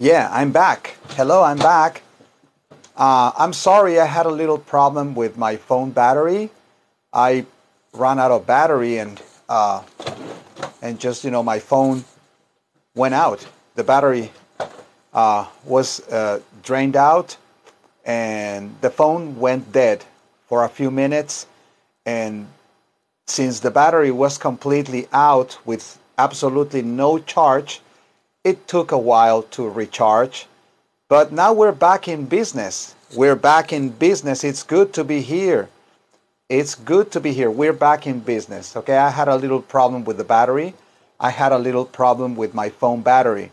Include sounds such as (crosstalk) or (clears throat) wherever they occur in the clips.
Yeah, I'm back. Hello, I'm back. Uh, I'm sorry I had a little problem with my phone battery. I ran out of battery and uh, and just you know my phone went out. The battery uh, was uh, drained out, and the phone went dead for a few minutes. And since the battery was completely out with absolutely no charge, it took a while to recharge, but now we're back in business. We're back in business. It's good to be here. It's good to be here. We're back in business. Okay, I had a little problem with the battery. I had a little problem with my phone battery,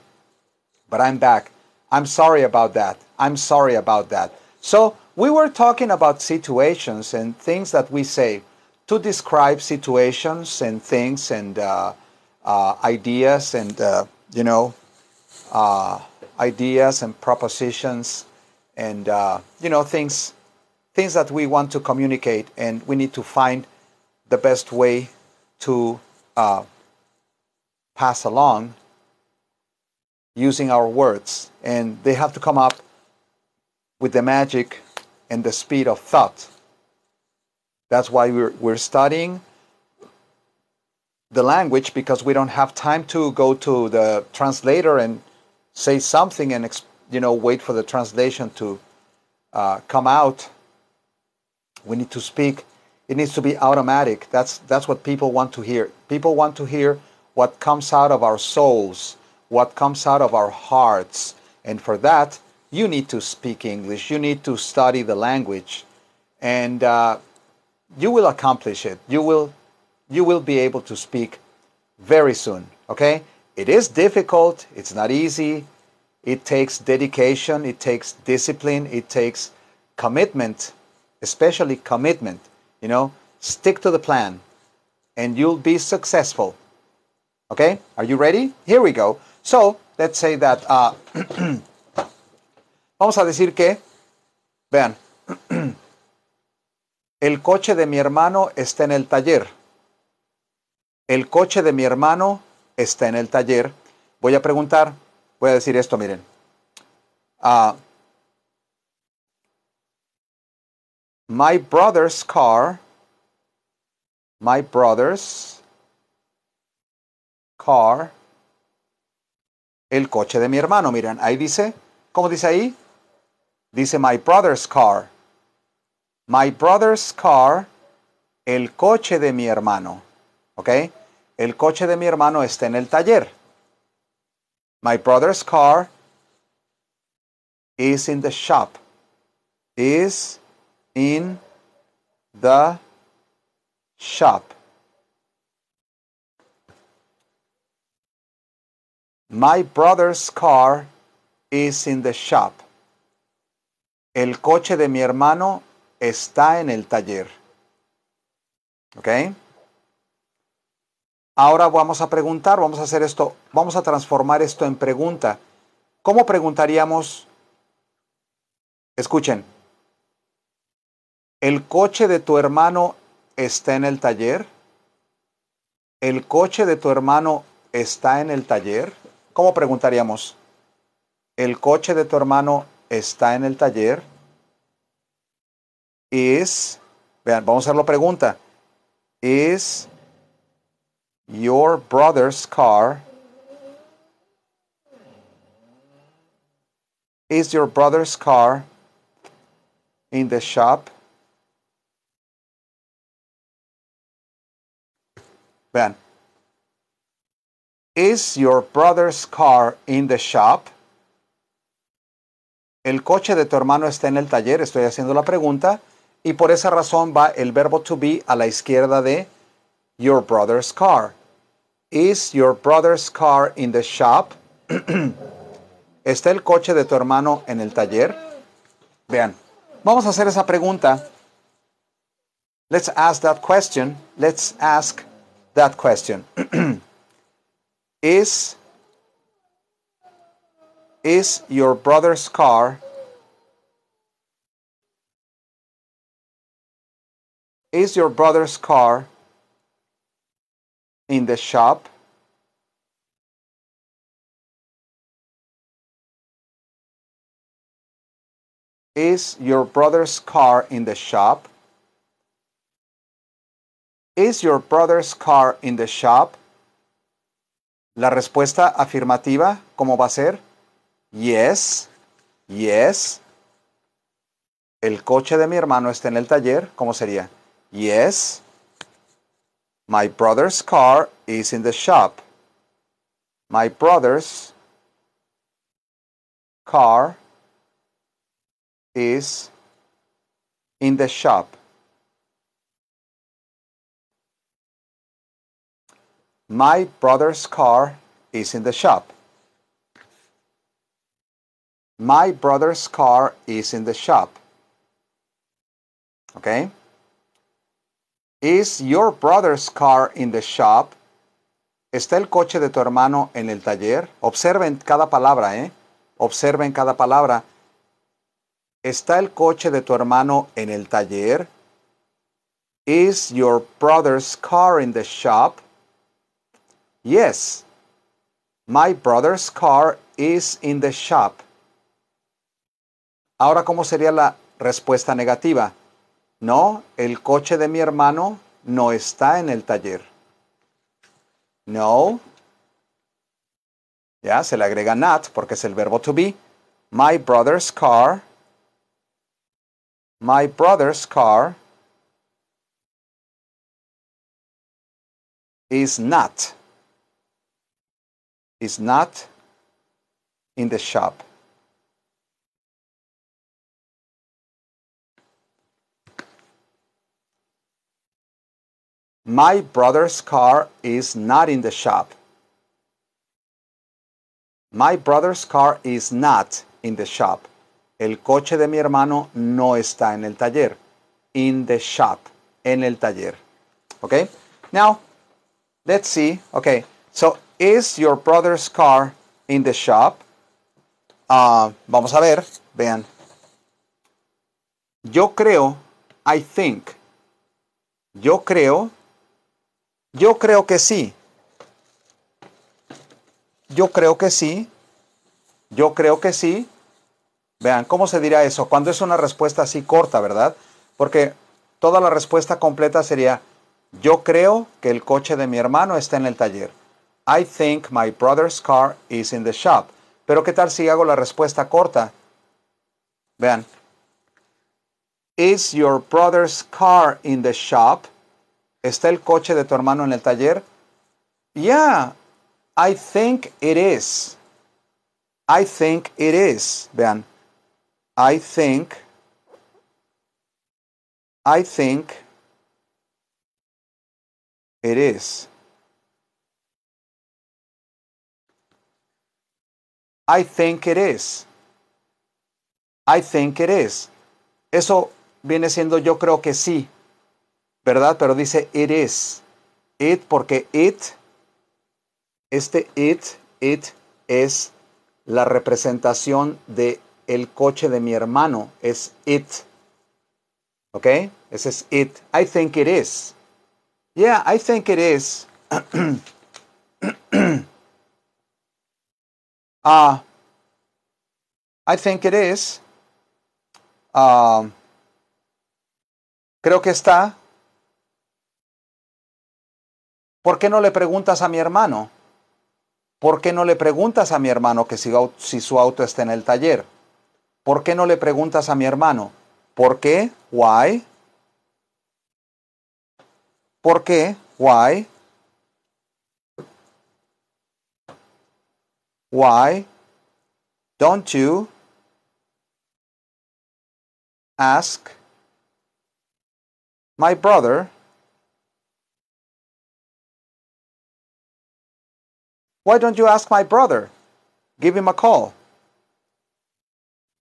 but I'm back. I'm sorry about that. I'm sorry about that. So, we were talking about situations and things that we say to describe situations and things and uh, uh, ideas and, uh, you know, uh, ideas and propositions and uh, you know things things that we want to communicate and we need to find the best way to uh, pass along using our words and they have to come up with the magic and the speed of thought that's why we're, we're studying the language because we don't have time to go to the translator and say something and you know wait for the translation to uh, come out. We need to speak. It needs to be automatic. That's that's what people want to hear. People want to hear what comes out of our souls, what comes out of our hearts, and for that you need to speak English. You need to study the language, and uh, you will accomplish it. You will you will be able to speak very soon. Okay. It is difficult, it's not easy, it takes dedication, it takes discipline, it takes commitment, especially commitment. You know, stick to the plan and you'll be successful. Okay, are you ready? Here we go. So, let's say that, uh, (clears throat) vamos a decir que, vean, (clears throat) el coche de mi hermano está en el taller. El coche de mi hermano está en el taller. Voy a preguntar, voy a decir esto, miren. Ah, my brother's car, my brother's car, el coche de mi hermano. Miren, ahí dice, ¿cómo dice ahí? Dice my brother's car. My brother's car, el coche de mi hermano. ¿Ok? El coche de mi hermano está en el taller. My brother's car is in the shop. Is in the shop. My brother's car is in the shop. El coche de mi hermano está en el taller. ¿Ok? Ahora vamos a preguntar, vamos a hacer esto, vamos a transformar esto en pregunta. ¿Cómo preguntaríamos? Escuchen. ¿El coche de tu hermano está en el taller? ¿El coche de tu hermano está en el taller? ¿Cómo preguntaríamos? ¿El coche de tu hermano está en el taller? ¿Es...? vean, vamos a hacerlo pregunta. ¿Es...? your brother's car is your brother's car in the shop vean is your brother's car in the shop el coche de tu hermano está en el taller estoy haciendo la pregunta y por esa razón va el verbo to be a la izquierda de your brother's car? Is your brother's car in the shop? (clears throat) ¿Está el coche de tu hermano en el taller? Vean, vamos a hacer esa pregunta. Let's ask that question. Let's ask that question. (clears throat) is is your brother's car is your brother's car in the shop. Is your brother's car in the shop? Is your brother's car in the shop? La respuesta afirmativa, ¿cómo va a ser? Yes, yes. El coche de mi hermano está en el taller, ¿cómo sería? Yes, My brother's car is in the shop. My brother's car is in the shop. My brother's car is in the shop. My brother's car is in the shop. Okay? Is your brother's car in the shop? ¿Está el coche de tu hermano en el taller? Observen cada palabra, ¿eh? Observen cada palabra. ¿Está el coche de tu hermano en el taller? Is your brother's car in the shop? Yes. My brother's car is in the shop. Ahora, ¿cómo sería la respuesta negativa? No, el coche de mi hermano no está en el taller. No. Ya, se le agrega not porque es el verbo to be. My brother's car. My brother's car is not. Is not in the shop. My brother's car is not in the shop. My brother's car is not in the shop. El coche de mi hermano no está en el taller. In the shop. En el taller. Okay? Now, let's see. Okay. So, is your brother's car in the shop? Uh, vamos a ver. Vean. Yo creo, I think. Yo creo Yo creo que sí. Yo creo que sí. Yo creo que sí. Vean, ¿cómo se dirá eso? Cuando es una respuesta así corta, ¿verdad? Porque toda la respuesta completa sería, yo creo que el coche de mi hermano está en el taller. I think my brother's car is in the shop. Pero ¿qué tal si hago la respuesta corta? Vean. Is your brother's car in the shop? ¿Está el coche de tu hermano en el taller? Yeah, I think it is. I think it is. Vean. I think. I think it is. I think it is. I think it is. Eso viene siendo yo creo que sí. ¿verdad? Pero dice it is. It porque it, este it, it es la representación de el coche de mi hermano, es it. ¿Ok? Ese es it. I think it is. Yeah, I think it is. (clears throat) Ah, I think it is. Ah, creo que está. ¿Por qué no le preguntas a mi hermano? ¿Por qué no le preguntas a mi hermano que si, si su auto está en el taller? ¿Por qué no le preguntas a mi hermano? ¿Por qué? ¿Why? ¿Por qué? ¿Why? Why don't you ask my brother Why don't you ask my brother? Give him a call.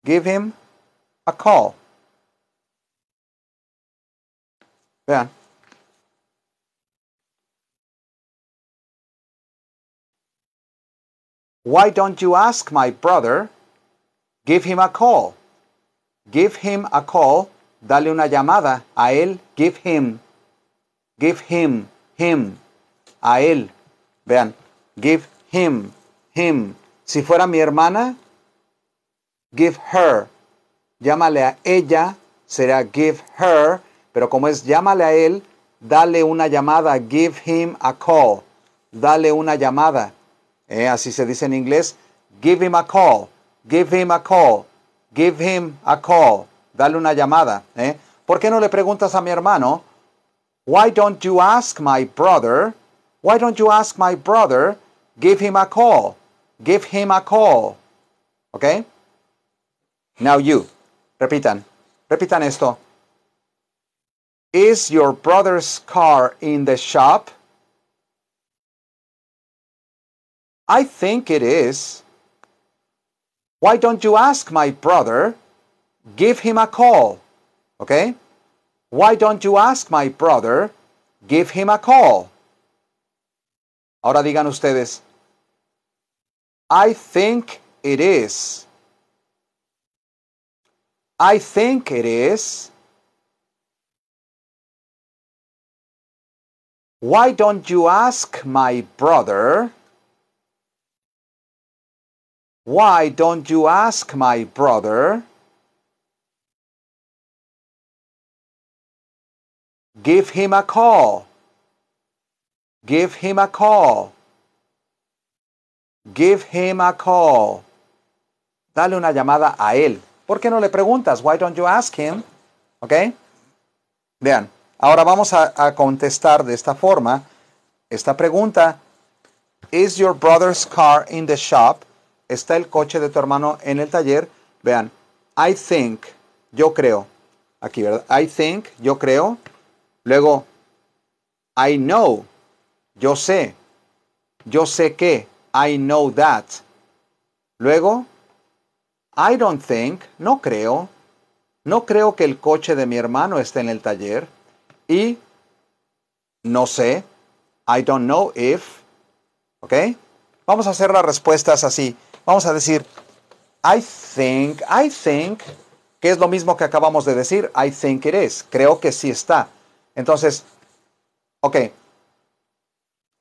Give him a call. Vean. Why don't you ask my brother? Give him a call. Give him a call. Dale una llamada a él. Give him. Give him. Him. A él. Vean. Give him, him. Si fuera mi hermana, give her. Llámale a ella, será give her. Pero como es llámale a él, dale una llamada, give him a call. Dale una llamada. Eh, así se dice en inglés, give him a call, give him a call, give him a call. Dale una llamada. Eh. ¿Por qué no le preguntas a mi hermano? Why don't you ask my brother? Why don't you ask my brother? Give him a call. Give him a call. Okay? Now you. Repitan. Repitan esto. Is your brother's car in the shop? I think it is. Why don't you ask my brother? Give him a call. Okay? Why don't you ask my brother? Give him a call. Ahora digan ustedes, I think it is. I think it is. Why don't you ask my brother? Why don't you ask my brother? Give him a call. Give him a call. Give him a call. Dale una llamada a él. ¿Por qué no le preguntas? Why don't you ask him? ¿Ok? Vean, ahora vamos a, contestar de esta forma esta pregunta. Is your brother's car in the shop? ¿Está el coche de tu hermano en el taller? Vean, I think, yo creo. Aquí, ¿verdad? I think, yo creo. Luego, I know, yo sé. Yo sé que. I know that. Luego, I don't think. No creo. No creo que el coche de mi hermano esté en el taller. Y no sé. I don't know if. ¿Ok? Vamos a hacer las respuestas así. Vamos a decir, I think, I think, que es lo mismo que acabamos de decir. I think it is. Creo que sí está. Entonces, ok,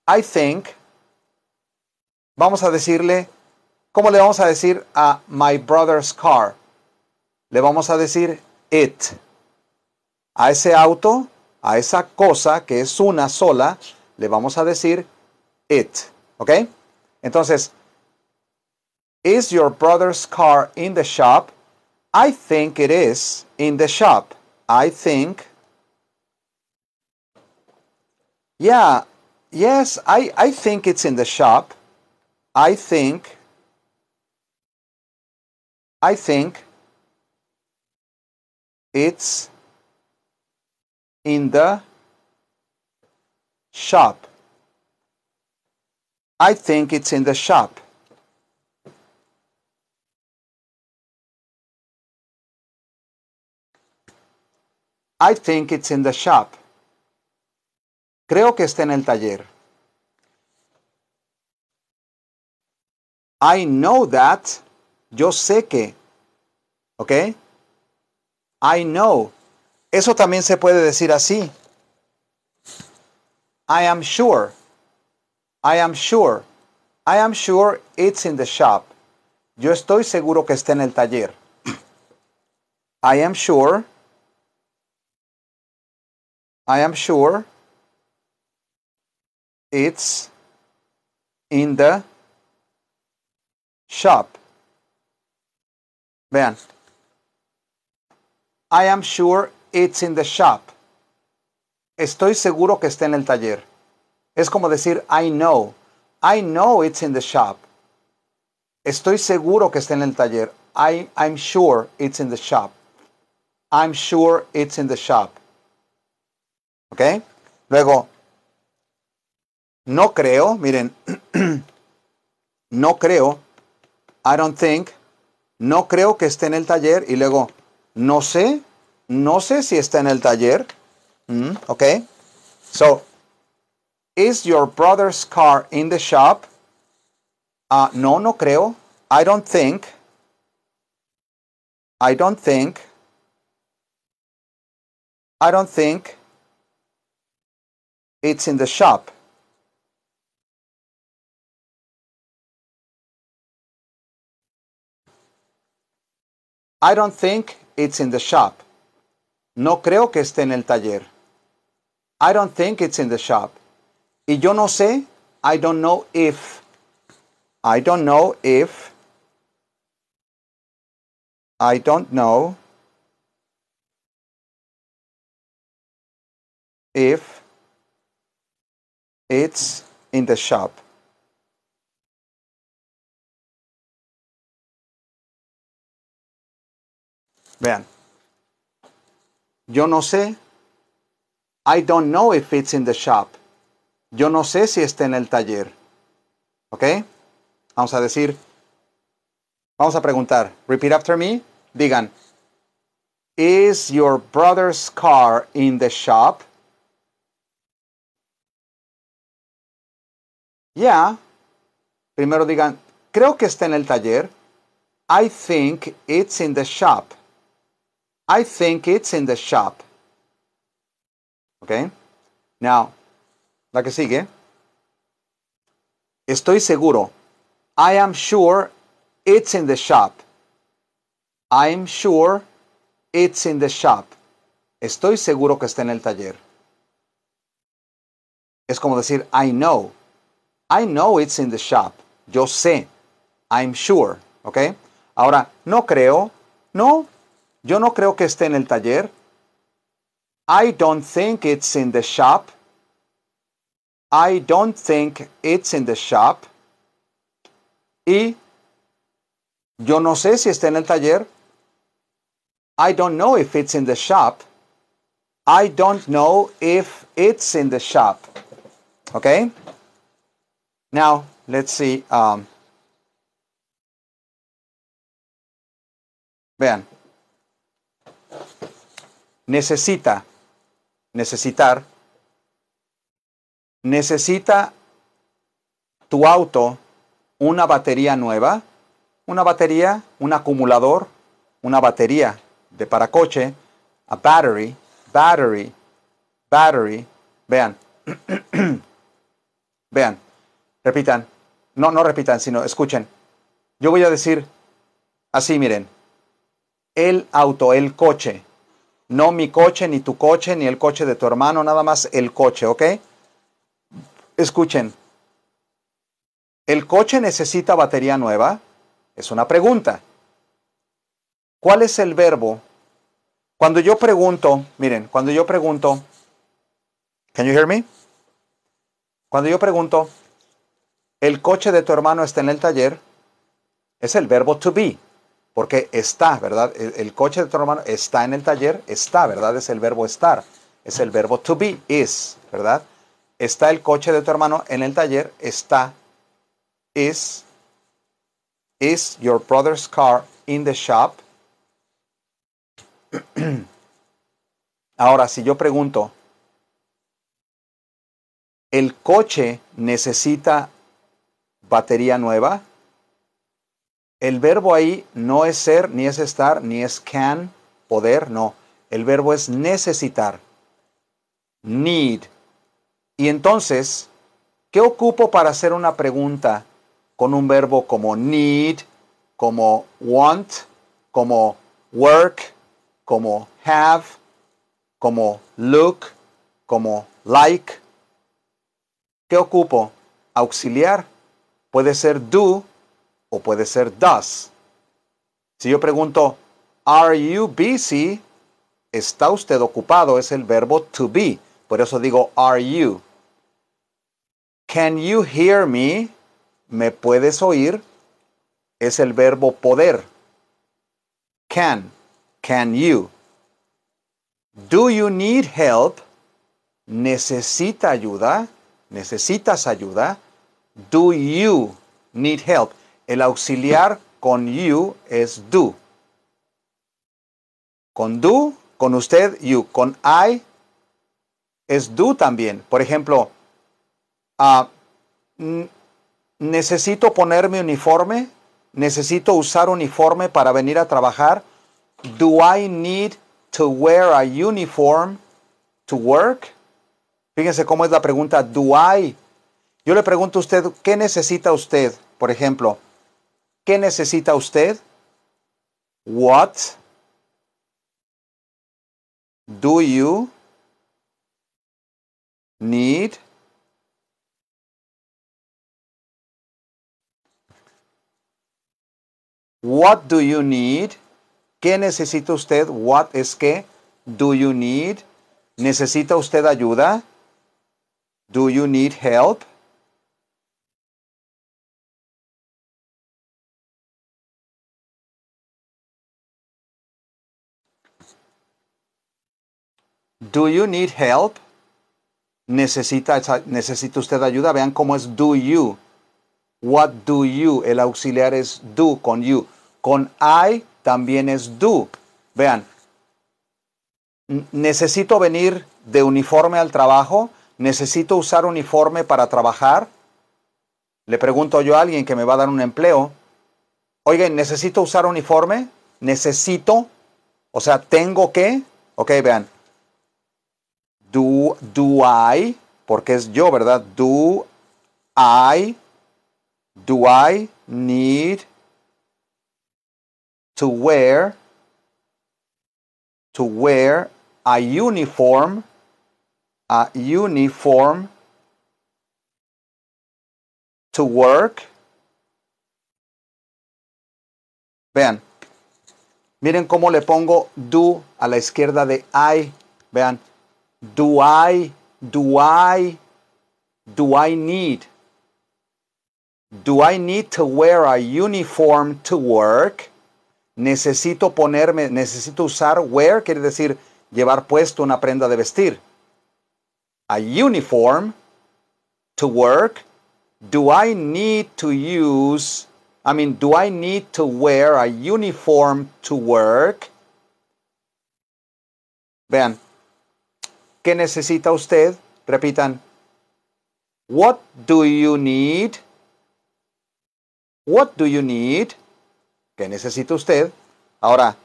I think, vamos a decirle, ¿cómo le vamos a decir a my brother's car? Le vamos a decir it. A ese auto, a esa cosa que es una sola, le vamos a decir it. ¿Ok? Entonces, is your brother's car in the shop? I think it is in the shop. I think. Yeah, Yes, I, I think it's in the shop. I think I think it's in the shop. I think it's in the shop. I think it's in the shop. Creo que está en el taller. I know that. Yo sé que. ¿Ok? I know. Eso también se puede decir así. I am sure. I am sure. I am sure it's in the shop. Yo estoy seguro que está en el taller. (clears throat) I am sure. I am sure It's in the shop. Vean. I am sure it's in the shop. Estoy seguro que está en el taller. Es como decir I know. I know it's in the shop. Estoy seguro que está en el taller. I, I'm sure it's in the shop. I'm sure it's in the shop. ¿Ok? Luego, no creo, miren, (clears throat) no creo, I don't think, no creo que esté en el taller y luego, no sé, no sé si está en el taller. Mm, ok, so, is your brother's car in the shop? Ah, no, no creo, I don't think, I don't think, I don't think it's in the shop. I don't think it's in the shop. No creo que esté en el taller. I don't think it's in the shop. Y yo no sé, I don't know if. I don't know if. I don't know if it's in the shop. Vean. Yo no sé. I don't know if it's in the shop. Yo no sé si está en el taller. ¿Ok? Vamos a decir. Vamos a preguntar. Repeat after me. Digan. Is your brother's car in the shop? Yeah. Primero digan, creo que está en el taller. I think it's in the shop. I think it's in the shop. Okay? Now, la que sigue. Estoy seguro. I am sure it's in the shop. I'm sure it's in the shop. Estoy seguro que está en el taller. Es como decir I know. I know it's in the shop. Yo sé. I'm sure. ¿Ok? Ahora, no creo. No, yo no creo que esté en el taller. I don't think it's in the shop. I don't think it's in the shop. Y yo no sé si está en el taller. I don't know if it's in the shop. I don't know if it's in the shop. Okay? Now, let's see. Um, vean necesita, necesitar, necesita tu auto una batería nueva, una batería, un acumulador, una batería de coche a battery, battery, battery. Vean, (clears throat) vean, repitan, no, no repitan, sino escuchen. Yo voy a decir así, miren, el auto, el coche, no mi coche, ni tu coche, ni el coche de tu hermano, nada más el coche, ¿ok? Escuchen. ¿El coche necesita batería nueva? Es una pregunta. ¿Cuál es el verbo? Cuando yo pregunto, miren, cuando yo pregunto, can you hear me? Cuando yo pregunto, el coche de tu hermano está en el taller, es el verbo to be. Porque está, ¿verdad? El, coche de tu hermano está en el taller, está, ¿verdad? Es el verbo estar, es el verbo to be, is, ¿verdad? Está el coche de tu hermano en el taller, está, is, is your brother's car in the shop. Ahora, si yo pregunto, ¿el coche necesita batería nueva? El verbo ahí no es ser, ni es estar, ni es can, poder, no. El verbo es necesitar. Need. Y entonces, ¿qué ocupo para hacer una pregunta con un verbo como need, como want, como work, como have, como look, como like? ¿Qué ocupo? Auxiliar. Puede ser do o puede ser does. Si yo pregunto, are you busy? ¿Está usted ocupado? Es el verbo to be. Por eso digo are you. Can you hear me? ¿Me puedes oír? Es el verbo poder. Can. Can you? Do you need help? ¿Necesita ayuda? ¿Necesitas ayuda? Do you need help? El auxiliar con you es do. Con do, con usted, you. Con I es do también. Por ejemplo, ah, necesito poner mi uniforme, necesito usar uniforme para venir a trabajar. Do I need to wear a uniform to work? Fíjense cómo es la pregunta, do I. Yo le pregunto a usted, ¿qué necesita usted? Por ejemplo, ¿Qué necesita usted? What do you need? What do you need? ¿Qué necesita usted? What es qué? Do you need? ¿Necesita usted ayuda? Do you need help? Do you need help? Necesita, necesita usted ayuda. Vean cómo es do you. What do you? El auxiliar es do con you. Con I también es do. Vean. Necesito venir de uniforme al trabajo. Necesito usar uniforme para trabajar. Le pregunto yo a alguien que me va a dar un empleo. Oigan, necesito usar uniforme. Necesito. O sea, tengo que. Ok, vean. Do, do I, porque es yo, ¿verdad? Do I, do I need to wear, to wear a uniform, a uniform to work. Vean, miren cómo le pongo do a la izquierda de I. Vean, do I, do I, do I need? Do I need to wear a uniform to work? Necesito ponerme, necesito usar wear, quiere decir llevar puesto una prenda de vestir. A uniform to work. Do I need to use, I mean, do I need to wear a uniform to work? Vean, ¿Qué necesita usted? Repitan. What do you need? What do you need? ¿Qué necesita usted? Ahora,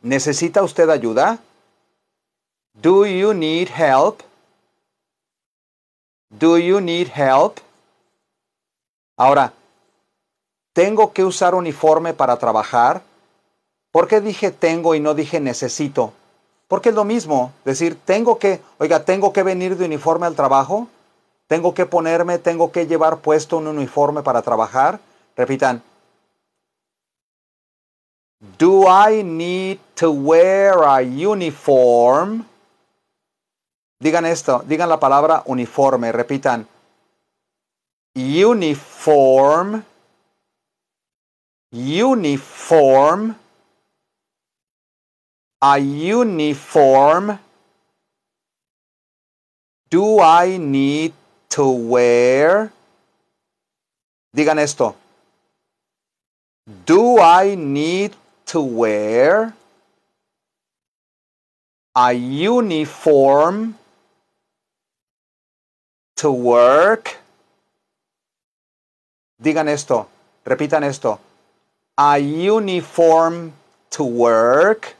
¿necesita usted ayuda? Do you need help? Do you need help? Ahora, ¿tengo que usar uniforme para trabajar? ¿Por qué dije tengo y no dije necesito? Porque es lo mismo decir, tengo que, oiga, tengo que venir de uniforme al trabajo, tengo que ponerme, tengo que llevar puesto un uniforme para trabajar. Repitan. Do I need to wear a uniform? Digan esto, digan la palabra uniforme, repitan. Uniform. Uniform. a uniform do I need to wear? Digan esto. Do I need to wear a uniform to work? Digan esto. Repitan esto. A uniform to work.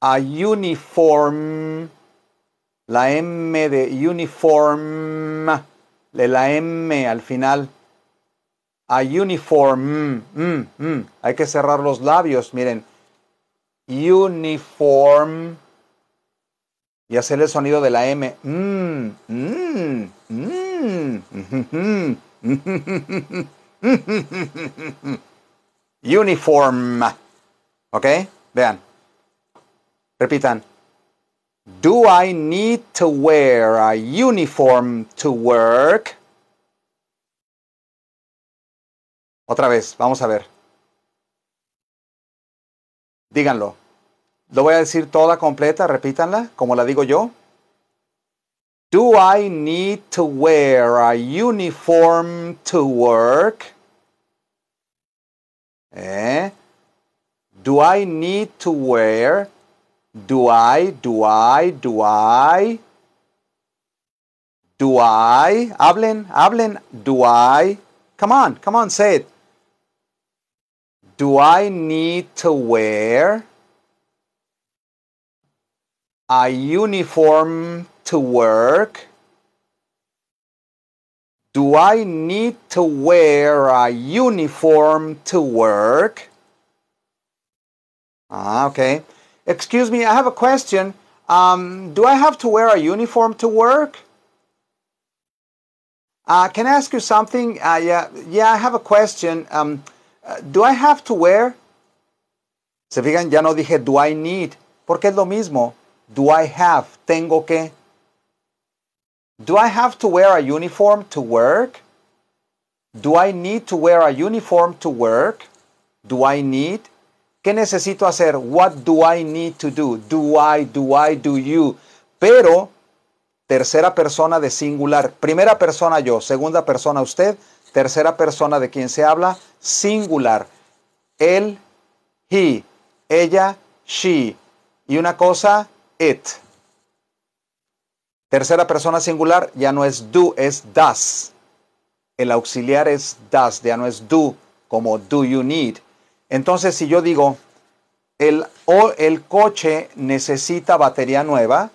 a uniform, la M de uniform, de la M al final, a uniform, mm, mm, mm. hay que cerrar los labios, miren, uniform, y hacer el sonido de la M, (laughs) uniform, ¿ok? Vean. Repitan. Do I need to wear a uniform to work? Otra vez, vamos a ver. Díganlo. Lo voy a decir toda completa, repítanla, como la digo yo. Do I need to wear a uniform to work? Eh. Do I need to wear Do I, do I, do I? Do I? Hablen, hablen. Do I? Come on, come on, say it. Do I need to wear a uniform to work? Do I need to wear a uniform to work? Ah, okay. Excuse me, I have a question. Um, do I have to wear a uniform to work? Uh, can I ask you something? Uh, yeah, yeah, I have a question. Um, uh, do I have to wear? Se fijan, ya no dije do I need, porque es lo mismo. Do I have? Tengo que. Do I have to wear a uniform to work? Do I need to wear a uniform to work? Do I need? ¿Qué necesito hacer? What do I need to do? Do I, do I, do you? Pero tercera persona de singular. Primera persona yo, segunda persona usted, tercera persona de quien se habla, singular. Él, he, ella, she. Y una cosa, it. Tercera persona singular ya no es do, es does. El auxiliar es does, ya no es do como do you need entonces, si yo digo, el, el coche necesita batería nueva,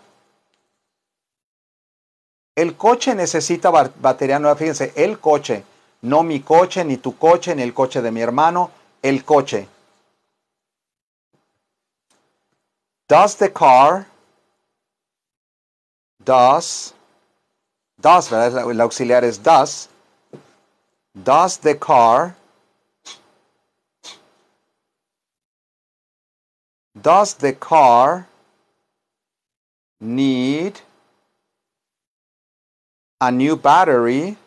el coche necesita batería nueva, fíjense, el coche, no mi coche, ni tu coche, ni el coche de mi hermano, el coche. Does the car, does, does, ¿verdad? El auxiliar es does. Does the car Does the car need a new battery?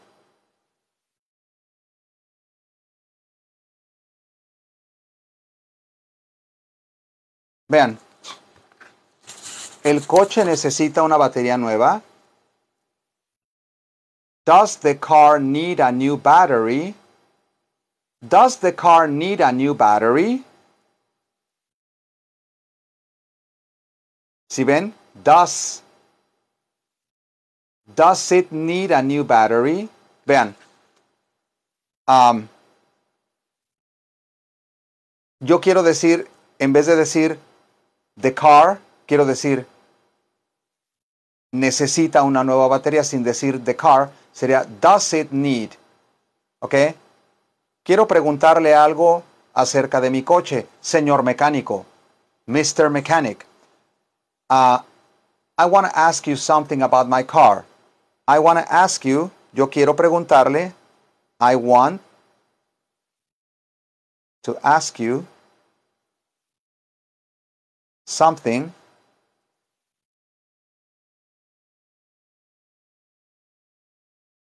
Vean, ¿el coche necesita una batería nueva? Does the car need a new battery? Does the car need a new battery? Si ven, does. Does it need a new battery? Vean. Um, yo quiero decir, en vez de decir the car, quiero decir necesita una nueva batería sin decir the car, sería does it need. ¿Ok? Quiero preguntarle algo acerca de mi coche, señor mecánico, Mr. Mechanic. Uh, I want to ask you something about my car. I want to ask you, yo quiero preguntarle, I want to ask you something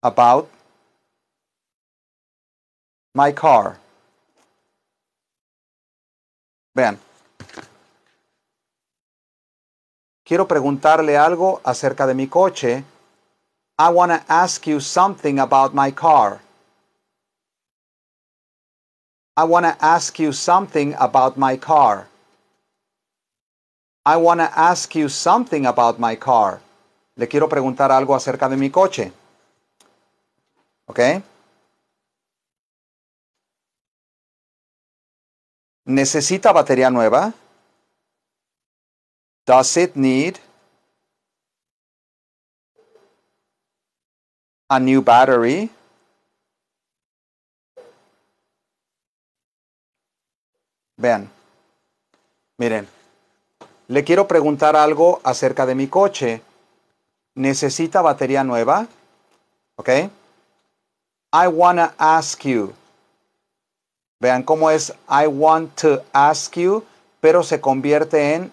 about my car. Vean, quiero preguntarle algo acerca de mi coche. I want to ask you something about my car. I want to ask you something about my car. I want to ask you something about my car. Le quiero preguntar algo acerca de mi coche. ¿Ok? ¿Necesita batería nueva? Does it need a new battery? Vean, miren, le quiero preguntar algo acerca de mi coche. ¿Necesita batería nueva? ¿Ok? I wanna ask you. Vean cómo es I want to ask you, pero se convierte en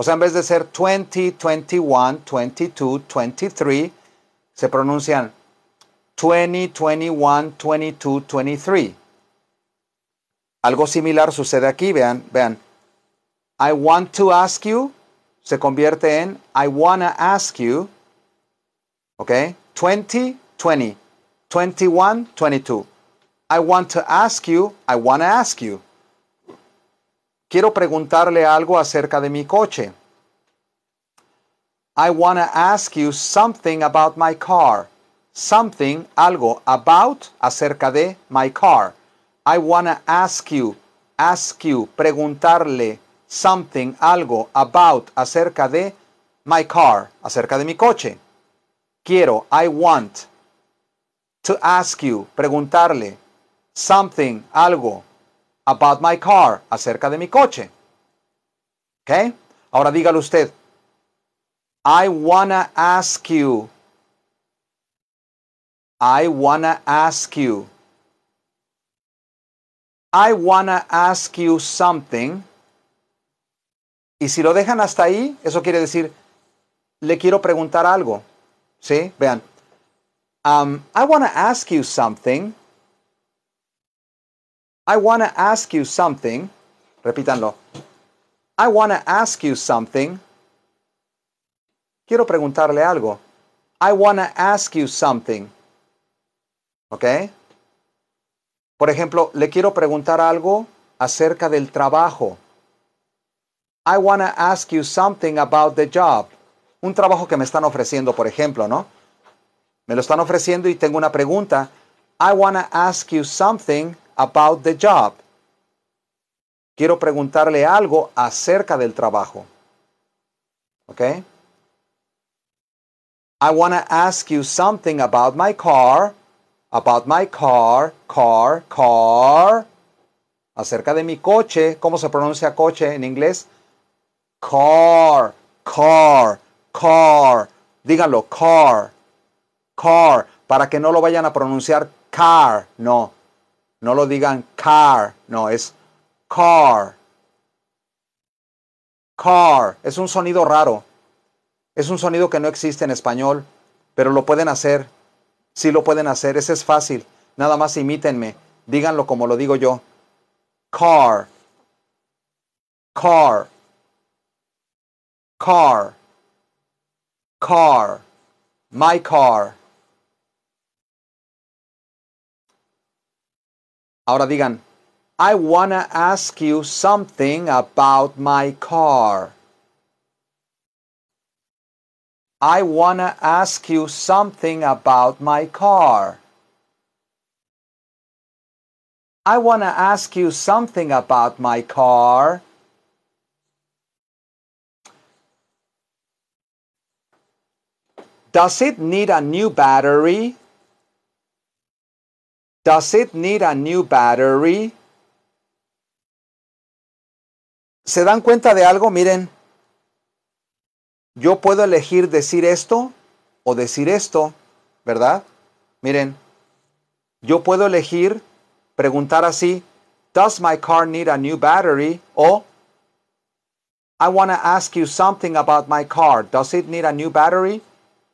O sea, en vez de ser 20, 21, 22, 23, se pronuncian 20, 21, 22, 23. Algo similar sucede aquí, vean, vean. I want to ask you se convierte en I wanna ask you. ¿Ok? 20, 20. 21, 22. I want to ask you, I wanna ask you. Quiero preguntarle algo acerca de mi coche. I want to ask you something about my car. Something, algo, about, acerca de my car. I want to ask you, ask you, preguntarle something, algo, about, acerca de my car, acerca de mi coche. Quiero, I want to ask you, preguntarle something, algo, about my car, acerca de mi coche. ¿Ok? Ahora dígalo usted. I wanna ask you. I wanna ask you. I wanna ask you something. Y si lo dejan hasta ahí, eso quiere decir, le quiero preguntar algo. ¿Sí? Vean. Um, I wanna ask you something. I want to ask you something. Repítanlo. I want to ask you something. Quiero preguntarle algo. I want to ask you something. ¿Ok? Por ejemplo, le quiero preguntar algo acerca del trabajo. I want to ask you something about the job. Un trabajo que me están ofreciendo, por ejemplo, ¿no? Me lo están ofreciendo y tengo una pregunta. I want to ask you something about the job. Quiero preguntarle algo acerca del trabajo. ¿Ok? I want to ask you something about my car, about my car, car, car. Acerca de mi coche, ¿cómo se pronuncia coche en inglés? Car, car, car. Díganlo, car, car, para que no lo vayan a pronunciar car, no, no lo digan car, no, es car. Car, es un sonido raro. Es un sonido que no existe en español, pero lo pueden hacer. Sí lo pueden hacer, ese es fácil. Nada más imítenme, díganlo como lo digo yo. Car. Car. Car. Car. My car. Ahora digan, I wanna ask you something about my car. I wanna ask you something about my car. I wanna ask you something about my car. Does it need a new battery? Does it need a new battery? ¿Se dan cuenta de algo? Miren, yo puedo elegir decir esto o decir esto, ¿verdad? Miren, yo puedo elegir preguntar así, Does my car need a new battery? O I want to ask you something about my car. Does it need a new battery?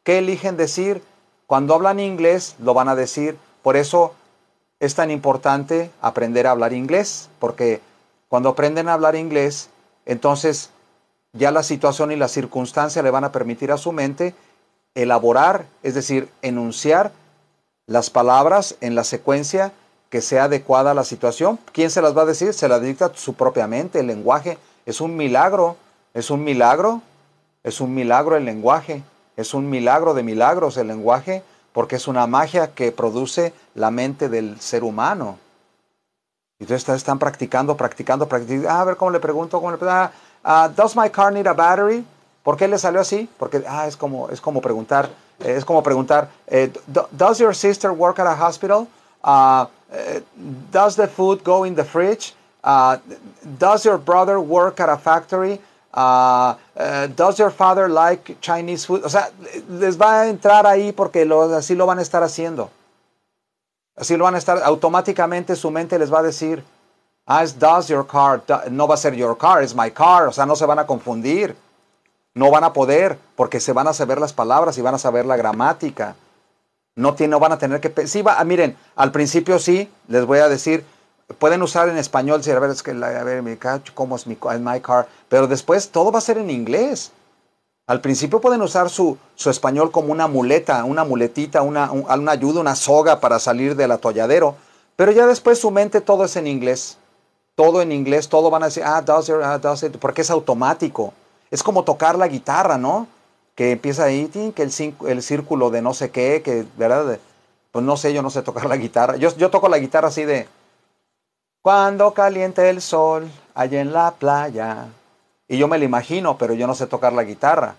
¿Qué eligen decir? Cuando hablan inglés lo van a decir. Por eso es tan importante aprender a hablar inglés, porque cuando aprenden a hablar inglés, entonces ya la situación y la circunstancia le van a permitir a su mente elaborar, es decir, enunciar las palabras en la secuencia que sea adecuada a la situación. ¿Quién se las va a decir? Se las dicta su propia mente, el lenguaje. Es un milagro, es un milagro, es un milagro el lenguaje, es un milagro de milagros el lenguaje porque es una magia que produce la mente del ser humano. Y Entonces están practicando, practicando, practicando. Ah, a ver cómo le pregunto, cómo le ah, ah, ¿Does my car need a battery? ¿Por qué le salió así? Porque ah, es como es como preguntar, eh, es como preguntar. Eh, ¿Does your sister work at a hospital? Eh, ¿Does the food go in the fridge? ¿Does your brother work at a factory? Uh, does your father like Chinese food? O sea, les va a entrar ahí porque así lo van a estar haciendo. Así lo van a estar, automáticamente su mente les va a decir, as ah, does your car, no va a ser your car, es my car, o sea, no se van a confundir, no van a poder, porque se van a saber las palabras y van a saber la gramática. No, van a tener que, sí, miren, al principio sí, les voy a decir, pueden usar en español, si es que, a ver, ¿cómo es mi my Pero después todo va a ser en inglés. Al principio pueden usar su, español como una muleta, una muletita, una, ayuda, una soga para salir del atolladero. Pero ya después su mente todo es en inglés. Todo en inglés, todo van a decir, ah, does it, ah, does it, porque es automático. Es como tocar la guitarra, ¿no? Que empieza ahí, que el, el círculo de no sé qué, que, ¿verdad? Pues no sé, yo no sé tocar la guitarra. Yo, yo toco la guitarra así de, cuando caliente el sol, allá en la playa. Y yo me lo imagino, pero yo no sé tocar la guitarra,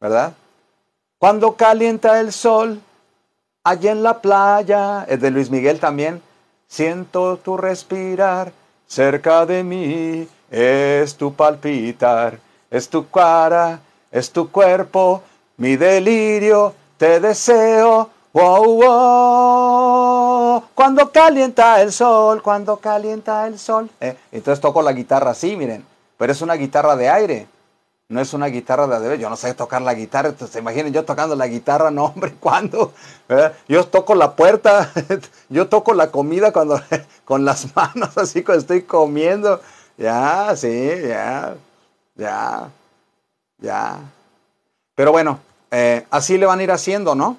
¿verdad? Cuando calienta el sol, allá en la playa. Es de Luis Miguel también. Siento tu respirar cerca de mí. Es tu palpitar, es tu cara, es tu cuerpo, mi delirio, te deseo. Wow, wow cuando calienta el sol, cuando calienta el sol. Eh, entonces toco la guitarra así, miren, pero es una guitarra de aire, no es una guitarra de aire. Yo no sé tocar la guitarra, entonces imaginen yo tocando la guitarra, no hombre, (laughs) ¿cuándo? Yo toco la puerta, (laughs) yo toco la comida cuando (laughs) con las manos, así cuando estoy comiendo. Ya, sí, ya, ya, ya. Pero bueno, eh, así le van a ir haciendo, ¿no?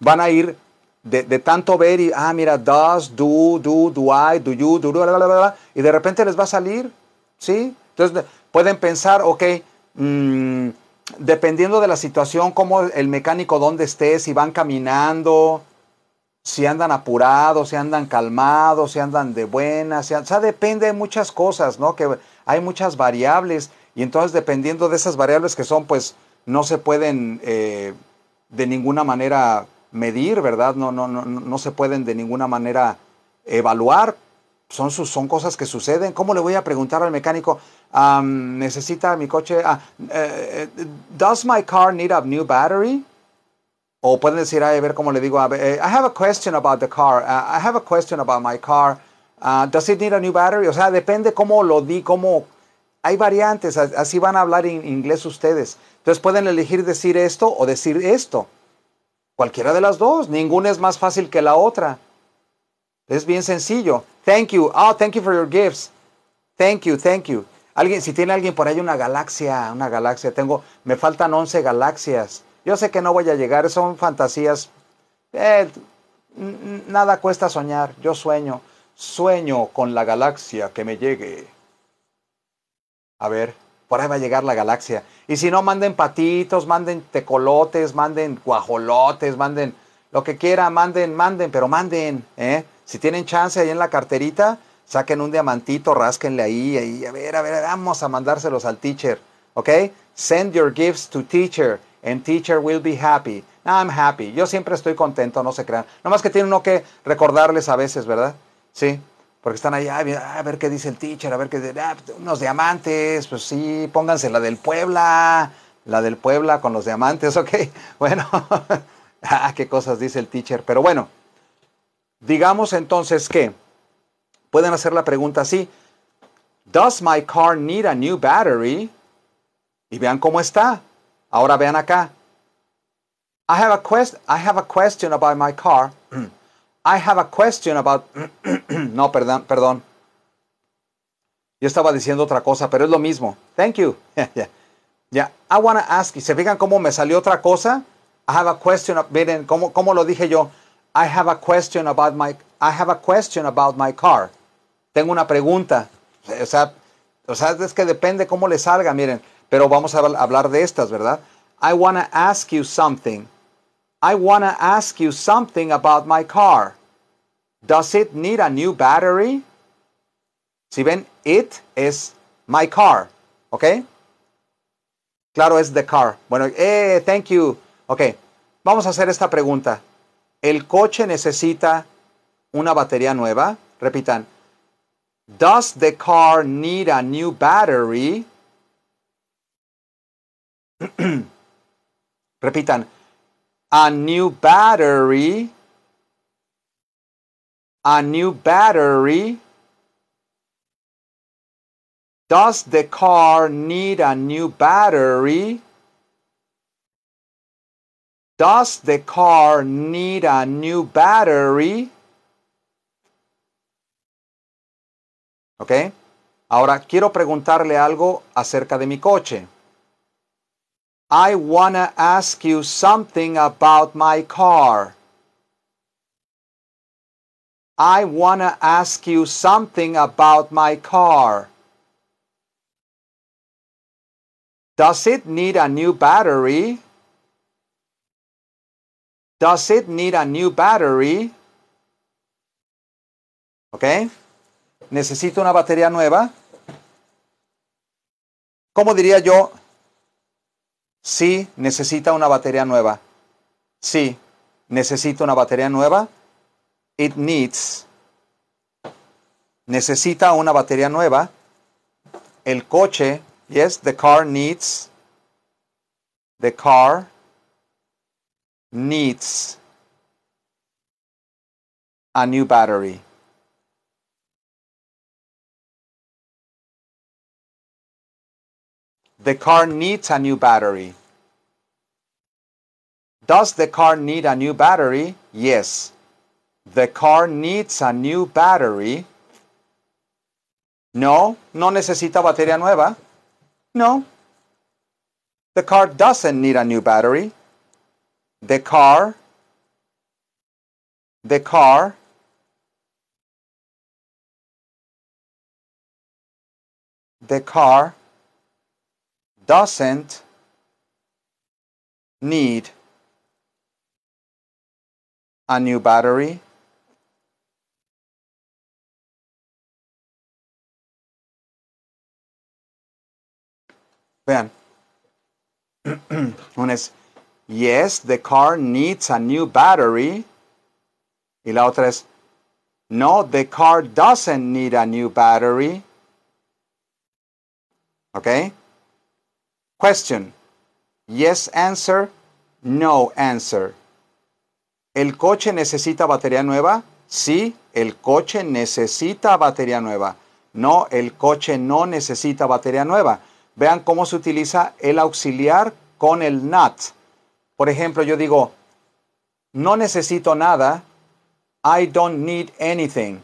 Van a ir de, tanto ver y, ah, mira, does, do, do, do I, do you, do, bla, bla, bla, bla, y de repente les va a salir, ¿sí? Entonces pueden pensar, ok, mm, dependiendo de la situación, cómo el mecánico dónde esté, si van caminando, si andan apurados, si andan calmados, si andan de buenas, si o sea, depende de muchas cosas, ¿no? Que hay muchas variables y entonces dependiendo de esas variables que son, pues no se pueden eh, de ninguna manera medir, ¿verdad? No, no, no, no se pueden de ninguna manera evaluar. Son, sus, son cosas que suceden. ¿Cómo le voy a preguntar al mecánico? ¿Necesita mi coche? Ah, eh, ¿Does my car need a new battery? O pueden decir, a ver cómo le digo, eh, I have a question about the car. Ah, I have a question about my car. Ah, does it need a new battery? O sea, depende cómo lo di, cómo... Hay variantes, así van a hablar en inglés ustedes. Entonces pueden elegir decir esto o decir esto. Cualquiera de las dos, ninguna es más fácil que la otra. Es bien sencillo. Thank you. Oh, thank you for your gifts. Thank you, thank you. Alguien, si tiene alguien por ahí una galaxia, una galaxia, tengo, me faltan 11 galaxias. Yo sé que no voy a llegar, son fantasías. Eh, nada cuesta soñar, yo sueño, sueño con la galaxia que me llegue. A ver, por ahí va a llegar la galaxia. Y si no, manden patitos, manden tecolotes, manden guajolotes, manden lo que quiera, manden, manden, pero manden. ¿eh? Si tienen chance ahí en la carterita, saquen un diamantito, rásquenle ahí, ahí, a ver, a ver, vamos a mandárselos al teacher. ¿Ok? Send your gifts to teacher and teacher will be happy. I'm happy. Yo siempre estoy contento, no se crean. Nomás que tiene uno que recordarles a veces, ¿verdad? Sí. Porque están ahí, a ver qué dice el teacher, a ver qué dice, ah, unos diamantes, pues sí, pónganse la del Puebla, la del Puebla con los diamantes, (laughs) ok. Bueno, (laughs) ah, qué cosas dice el teacher. Pero bueno, digamos entonces que pueden hacer la pregunta así, ¿Does my car need a new battery? Y vean cómo está. Ahora vean acá. I have a question about my car. (clears throat) I have a question about... (clears throat) no, perdón, perdón. Yo estaba diciendo otra cosa, pero es lo mismo. Thank you. (laughs) Ya, yeah, I want to ask. you, se fijan cómo me salió otra cosa? I have a question. Miren, ¿cómo, cómo lo dije yo? I have a question about my... I have a question about my car. Tengo una pregunta. O sea, o sea es que depende cómo le salga, miren. Pero vamos a hablar de estas, ¿verdad? I want to ask you something. I want to ask you something about my car. Does it need a new battery? Si ven, it is my car, ¿ok? Claro, es the car. Bueno, eh, thank you. Ok, vamos a hacer esta pregunta. ¿El coche necesita una batería nueva? Repitan. Does the car need a new battery? (clears throat) Repitan. a new battery a new battery does the car need a new battery does the car need a new battery ok ahora quiero preguntarle algo acerca de mi coche I want to ask you something about my car. I want to ask you something about my car. Does it need a new battery? Does it need a new battery? Okay. Necesito una batería nueva. ¿Cómo diría yo? Sí, necesita una batería nueva. Sí, necesita una batería nueva. It needs. Necesita una batería nueva. El coche. Yes, the car needs. The car needs a new battery. The car needs a new battery. Does the car need a new battery? Yes. The car needs a new battery. No, no necesita batería nueva. No. The car doesn't need a new battery. The car, the car, the car doesn't need a new battery Vean, (clears throat) one es, yes, the car needs a new battery. Y la otra es, no, the car doesn't need a new battery. Okay? Question. Yes answer, no answer. ¿El coche necesita batería nueva? Sí, el coche necesita batería nueva. No, el coche no necesita batería nueva. Vean cómo se utiliza el auxiliar con el not. Por ejemplo, yo digo, no necesito nada. I don't need anything.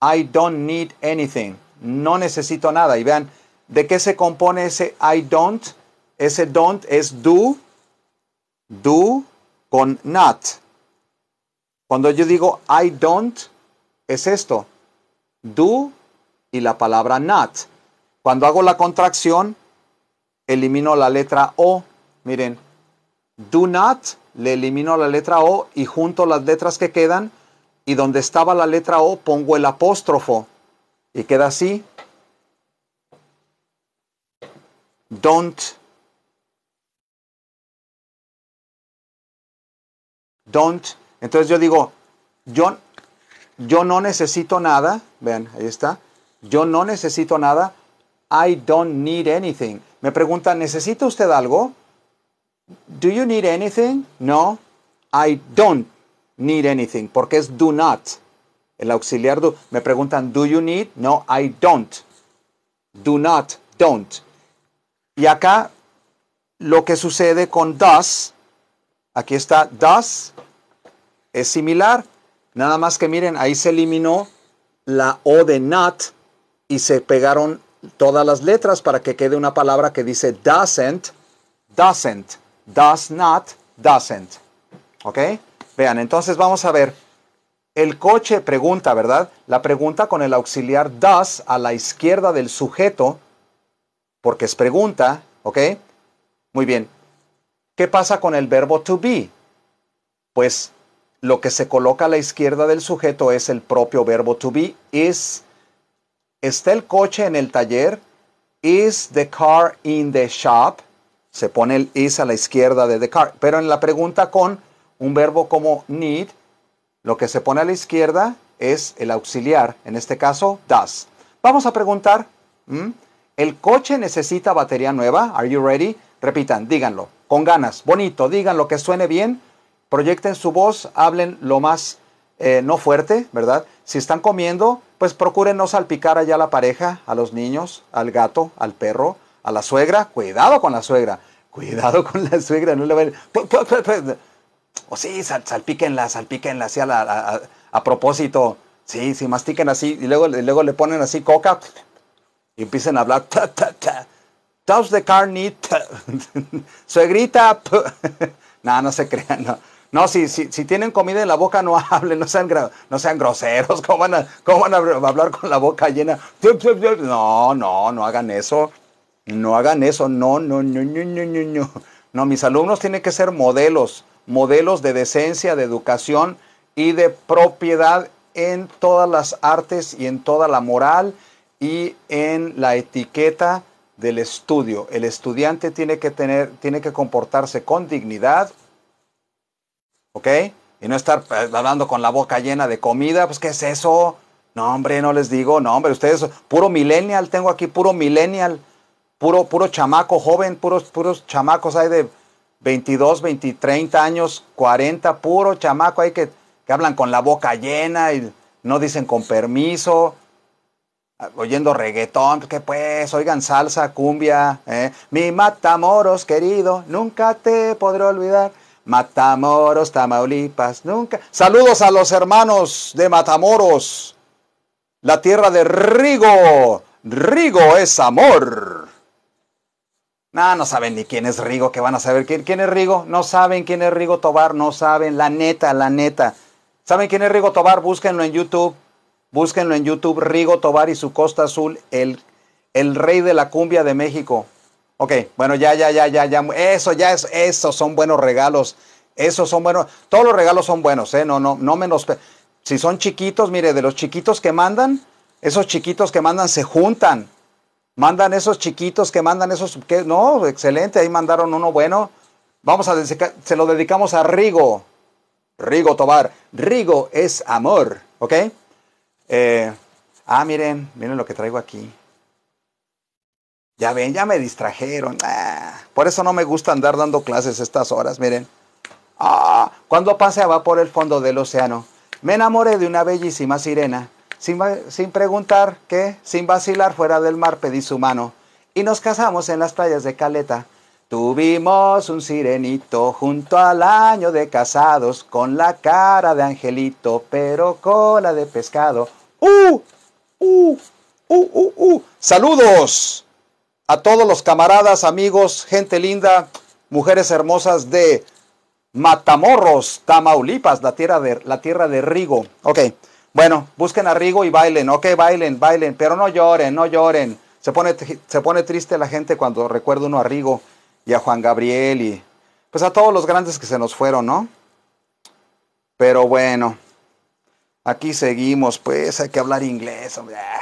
I don't need anything. No necesito nada. Y vean, ¿De qué se compone ese I don't? Ese don't es do, do con not. Cuando yo digo I don't, es esto, do y la palabra not. Cuando hago la contracción, elimino la letra O. Miren, do not, le elimino la letra O y junto las letras que quedan y donde estaba la letra O pongo el apóstrofo y queda así, don't don't entonces yo digo yo yo no necesito nada vean ahí está yo no necesito nada I don't need anything me preguntan necesita usted algo do you need anything no I don't need anything porque es do not el auxiliar do me preguntan do you need no I don't do not don't y acá lo que sucede con does, aquí está does, es similar, nada más que miren, ahí se eliminó la O de not y se pegaron todas las letras para que quede una palabra que dice doesn't, doesn't, does not, doesn't. ¿Ok? Vean, entonces vamos a ver. El coche pregunta, ¿verdad? La pregunta con el auxiliar does a la izquierda del sujeto porque es pregunta, ¿ok? Muy bien. ¿Qué pasa con el verbo to be? Pues lo que se coloca a la izquierda del sujeto es el propio verbo to be. Is, ¿Está el coche en el taller? Is the car in the shop? Se pone el is a la izquierda de the car. Pero en la pregunta con un verbo como need, lo que se pone a la izquierda es el auxiliar, en este caso, does. Vamos a preguntar. El coche necesita batería nueva. Are you ready? Repitan, díganlo, con ganas, bonito, digan lo que suene bien. Proyecten su voz, hablen lo más eh, no fuerte, ¿verdad? Si están comiendo, pues procuren no salpicar allá a la pareja, a los niños, al gato, al perro, a la suegra. Cuidado con la suegra, cuidado (laughs) con la suegra, no le ven. O oh, sí, salpíquenla, salpíquenla, así a, la, a, propósito. Sí, sí, mastiquen así y luego, y luego le ponen así coca y empiezan a hablar. Ta, ta, ta. Touch the carne. Suegrita. no, no se crean. No, si, si, si, tienen comida en la boca, no hablen. No sean, no sean groseros. (laughs) ¿Cómo van, a, ¿Cómo van a hablar con la boca llena? No, no, no hagan eso. No hagan eso. No, no, no, no, no, no. No, mis alumnos tienen que ser modelos. Modelos de decencia, de educación y de propiedad en todas las artes y en toda la moral y en la etiqueta del estudio. El estudiante tiene que tener, tiene que comportarse con dignidad, ¿ok? Y no estar eh, hablando con la boca llena de comida, pues ¿qué es eso? No, hombre, no les digo, no, hombre, ustedes, puro millennial, tengo aquí puro millennial, puro, puro chamaco joven, puros, puros chamacos hay de 22, 20, 30 años, 40, puro chamaco hay que, que hablan con la boca llena y no dicen con permiso oyendo reggaetón, que pues, oigan salsa, cumbia, ¿eh? mi Matamoros querido, nunca te podré olvidar. Matamoros, Tamaulipas, nunca. Saludos a los hermanos de Matamoros, la tierra de Rigo. Rigo es amor. No, no saben ni quién es Rigo, que van a saber quién, quién es Rigo. No saben quién es Rigo Tobar, no saben, la neta, la neta. ¿Saben quién es Rigo Tobar? Búsquenlo en YouTube. Búsquenlo en YouTube, Rigo Tobar y su Costa Azul, el, el rey de la cumbia de México. Ok, bueno, ya, ya, ya, ya, ya. Eso, ya, es, esos son buenos regalos. Esos son buenos. Todos los regalos son buenos, ¿eh? No, no, no menos. Si son chiquitos, mire, de los chiquitos que mandan, esos chiquitos que mandan se juntan. Mandan esos chiquitos que mandan esos. Que, no, excelente, ahí mandaron uno bueno. Vamos a se lo dedicamos a Rigo. Rigo Tobar. Rigo es amor, ¿ok? Eh, ah, miren, miren lo que traigo aquí. Ya ven, ya me distrajeron. Ah, por eso no me gusta andar dando clases estas horas, miren. Ah, cuando paseaba por el fondo del océano, me enamoré de una bellísima sirena. Sin, sin preguntar qué, sin vacilar fuera del mar pedí su mano. Y nos casamos en las playas de Caleta. Tuvimos un sirenito junto al año de casados, con la cara de angelito, pero cola de pescado. Uh uh, ¡Uh! ¡Uh! ¡Uh! Saludos a todos los camaradas, amigos, gente linda, mujeres hermosas de Matamorros, Tamaulipas, la tierra de, la tierra de Rigo. Ok, bueno, busquen a Rigo y bailen, ok, bailen, bailen, pero no lloren, no lloren. Se pone, se pone triste la gente cuando recuerda uno a Rigo y a Juan Gabriel y pues a todos los grandes que se nos fueron, ¿no? Pero bueno, Aquí seguimos, pues hay que hablar inglés, ah,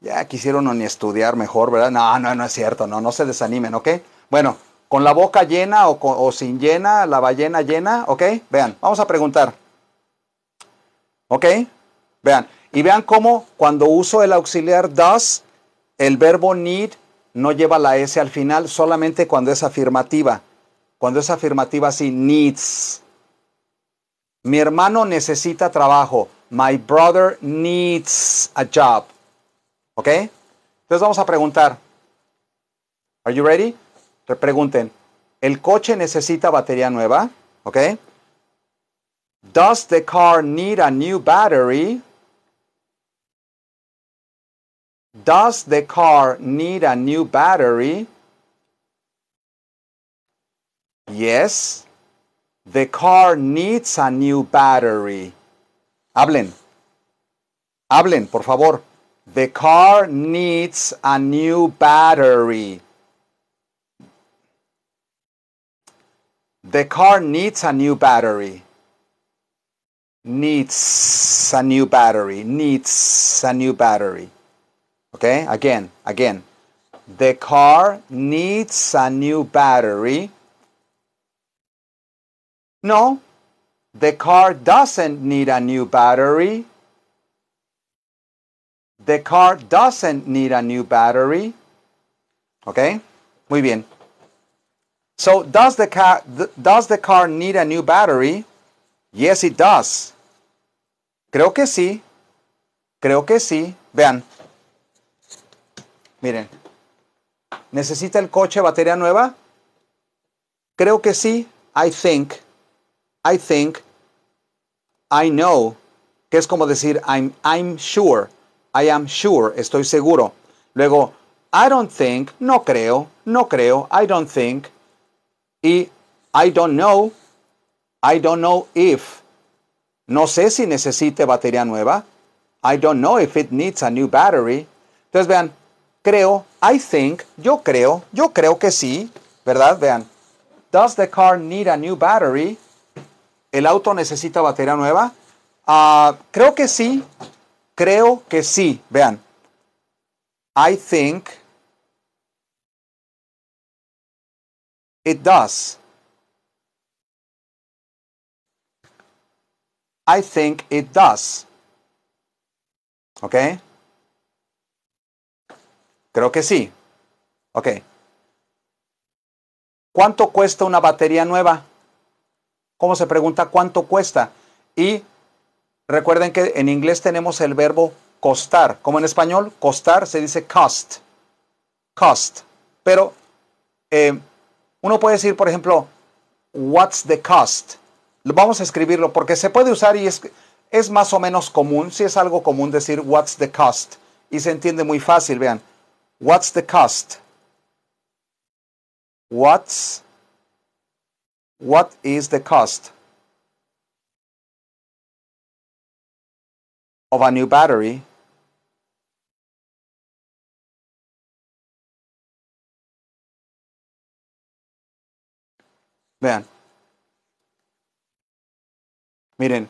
Ya quisieron ni estudiar mejor, ¿verdad? No, no, no es cierto, no, no se desanimen, ¿ok? Bueno, con la boca llena o, o sin llena, la ballena llena, ¿ok? Vean, vamos a preguntar. ¿Ok? Vean, y vean cómo cuando uso el auxiliar does, el verbo need no lleva la S al final, solamente cuando es afirmativa. Cuando es afirmativa, sí, needs. Mi hermano necesita trabajo. My brother needs a job. ¿Ok? Entonces vamos a preguntar. Are you ready? pregunten. El coche necesita batería nueva. ¿Ok? Does the car need a new battery? Does the car need a new battery? Yes. The car needs a new battery. Hablen. Hablen, por favor. The car needs a new battery. The car needs a new battery. Needs a new battery. Needs a new battery. Okay, again, again. The car needs a new battery. No, the car doesn't need a new battery. The car doesn't need a new battery. Okay, muy bien. So does the car th does the car need a new battery? Yes, it does. Creo que sí. Creo que sí. Vean. Miren. ¿Necesita el coche batería nueva? Creo que sí. I think. I think, I know, que es como decir I'm, I'm sure, I am sure, estoy seguro. Luego, I don't think, no creo, no creo, I don't think. Y I don't know, I don't know if. No sé si necesite batería nueva. I don't know if it needs a new battery. Entonces vean, creo, I think, yo creo, yo creo que sí, ¿verdad? Vean, does the car need a new battery? ¿El auto necesita batería nueva? Ah, creo que sí. Creo que sí. Vean. I think it does. I think it does. ¿Ok? Creo que sí. ¿Ok? ¿Cuánto cuesta una batería nueva? ¿Cómo se pregunta cuánto cuesta? Y recuerden que en inglés tenemos el verbo costar. Como en español, costar se dice cost. Cost. Pero eh, uno puede decir, por ejemplo, what's the cost? Vamos a escribirlo porque se puede usar y es, es más o menos común, si es algo común decir what's the cost. Y se entiende muy fácil, vean. What's the cost? What's What is the cost of a new battery Vean. Miren.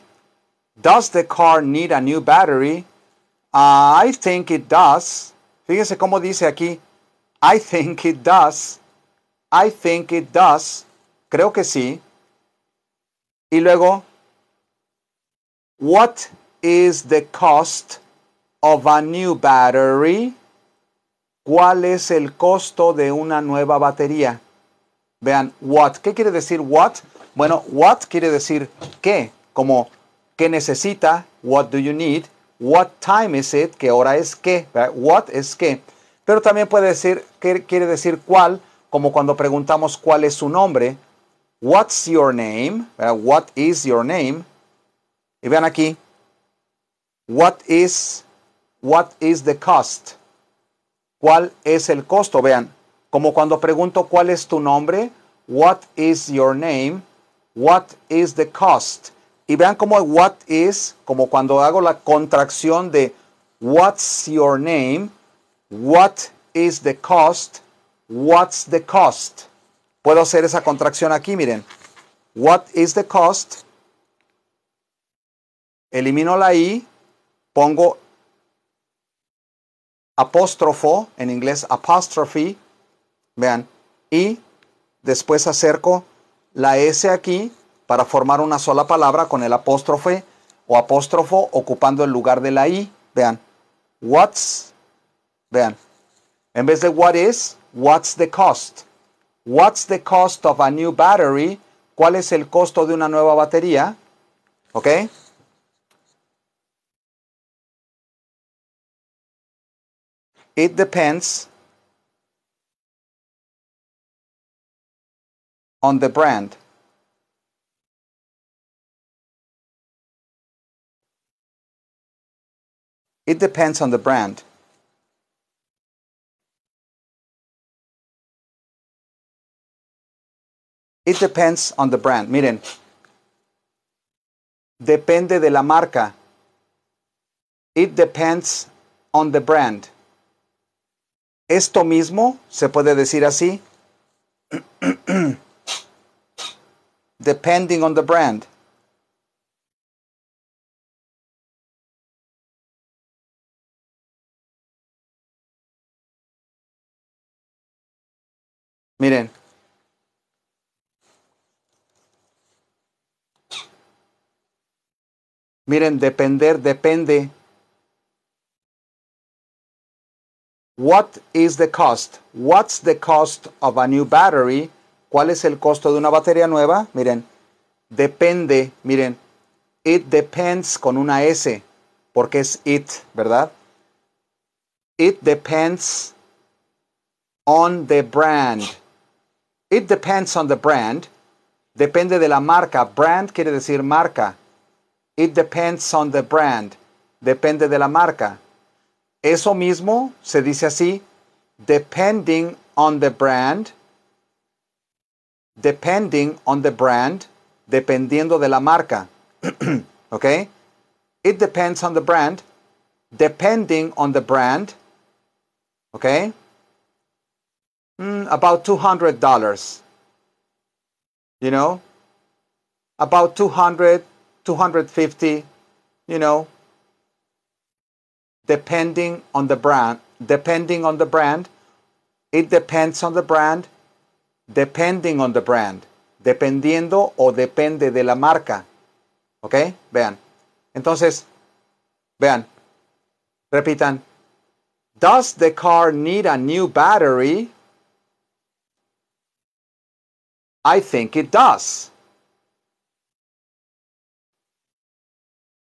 Does the car need a new battery? Uh, I think it does. Fíjense cómo dice aquí. I think it does. I think it does. creo que sí. Y luego, what is the cost of a new battery? ¿Cuál es el costo de una nueva batería? Vean, what. ¿Qué quiere decir what? Bueno, what quiere decir qué, como qué necesita, what do you need, what time is it, qué hora es qué, what es qué. Pero también puede decir, qué quiere decir cuál, como cuando preguntamos cuál es su nombre, What's your name? What is your name? Y vean aquí. What is, what is the cost? ¿Cuál es el costo? Vean, como cuando pregunto cuál es tu nombre, what is your name? What is the cost? Y vean como what is, como cuando hago la contracción de what's your name, what is the cost, what's the cost. Puedo hacer esa contracción aquí, miren. What is the cost? Elimino la I, pongo apóstrofo, en inglés apostrophe, vean, y después acerco la S aquí para formar una sola palabra con el apóstrofe o apóstrofo ocupando el lugar de la I, vean, what's, vean, en vez de what is, what's the cost. What's the cost of a new battery? ¿Cuál es el costo de una nueva batería? ¿Ok? It depends on the brand. It depends on the brand. It depends on the brand. Miren, depende de la marca. It depends on the brand. Esto mismo se puede decir así. (clears throat) Depending on the brand. Miren, Miren, depender depende. What is the cost? What's the cost of a new battery? ¿Cuál es el costo de una batería nueva? Miren, depende, miren, it depends con una S, porque es it, ¿verdad? It depends on the brand. It depends on the brand. Depende de la marca. Brand quiere decir marca. It depends on the brand. Depende de la marca. Eso mismo se dice así. Depending on the brand. Depending on the brand. Dependiendo de la marca. (clears throat) okay? It depends on the brand. Depending on the brand. Okay? Mm, about $200. You know? About 200 250, you know, depending on the brand, depending on the brand, it depends on the brand, depending on the brand, dependiendo o depende de la marca. okay? Vean. Entonces, vean. Repitan. Does the car need a new battery? I think it does.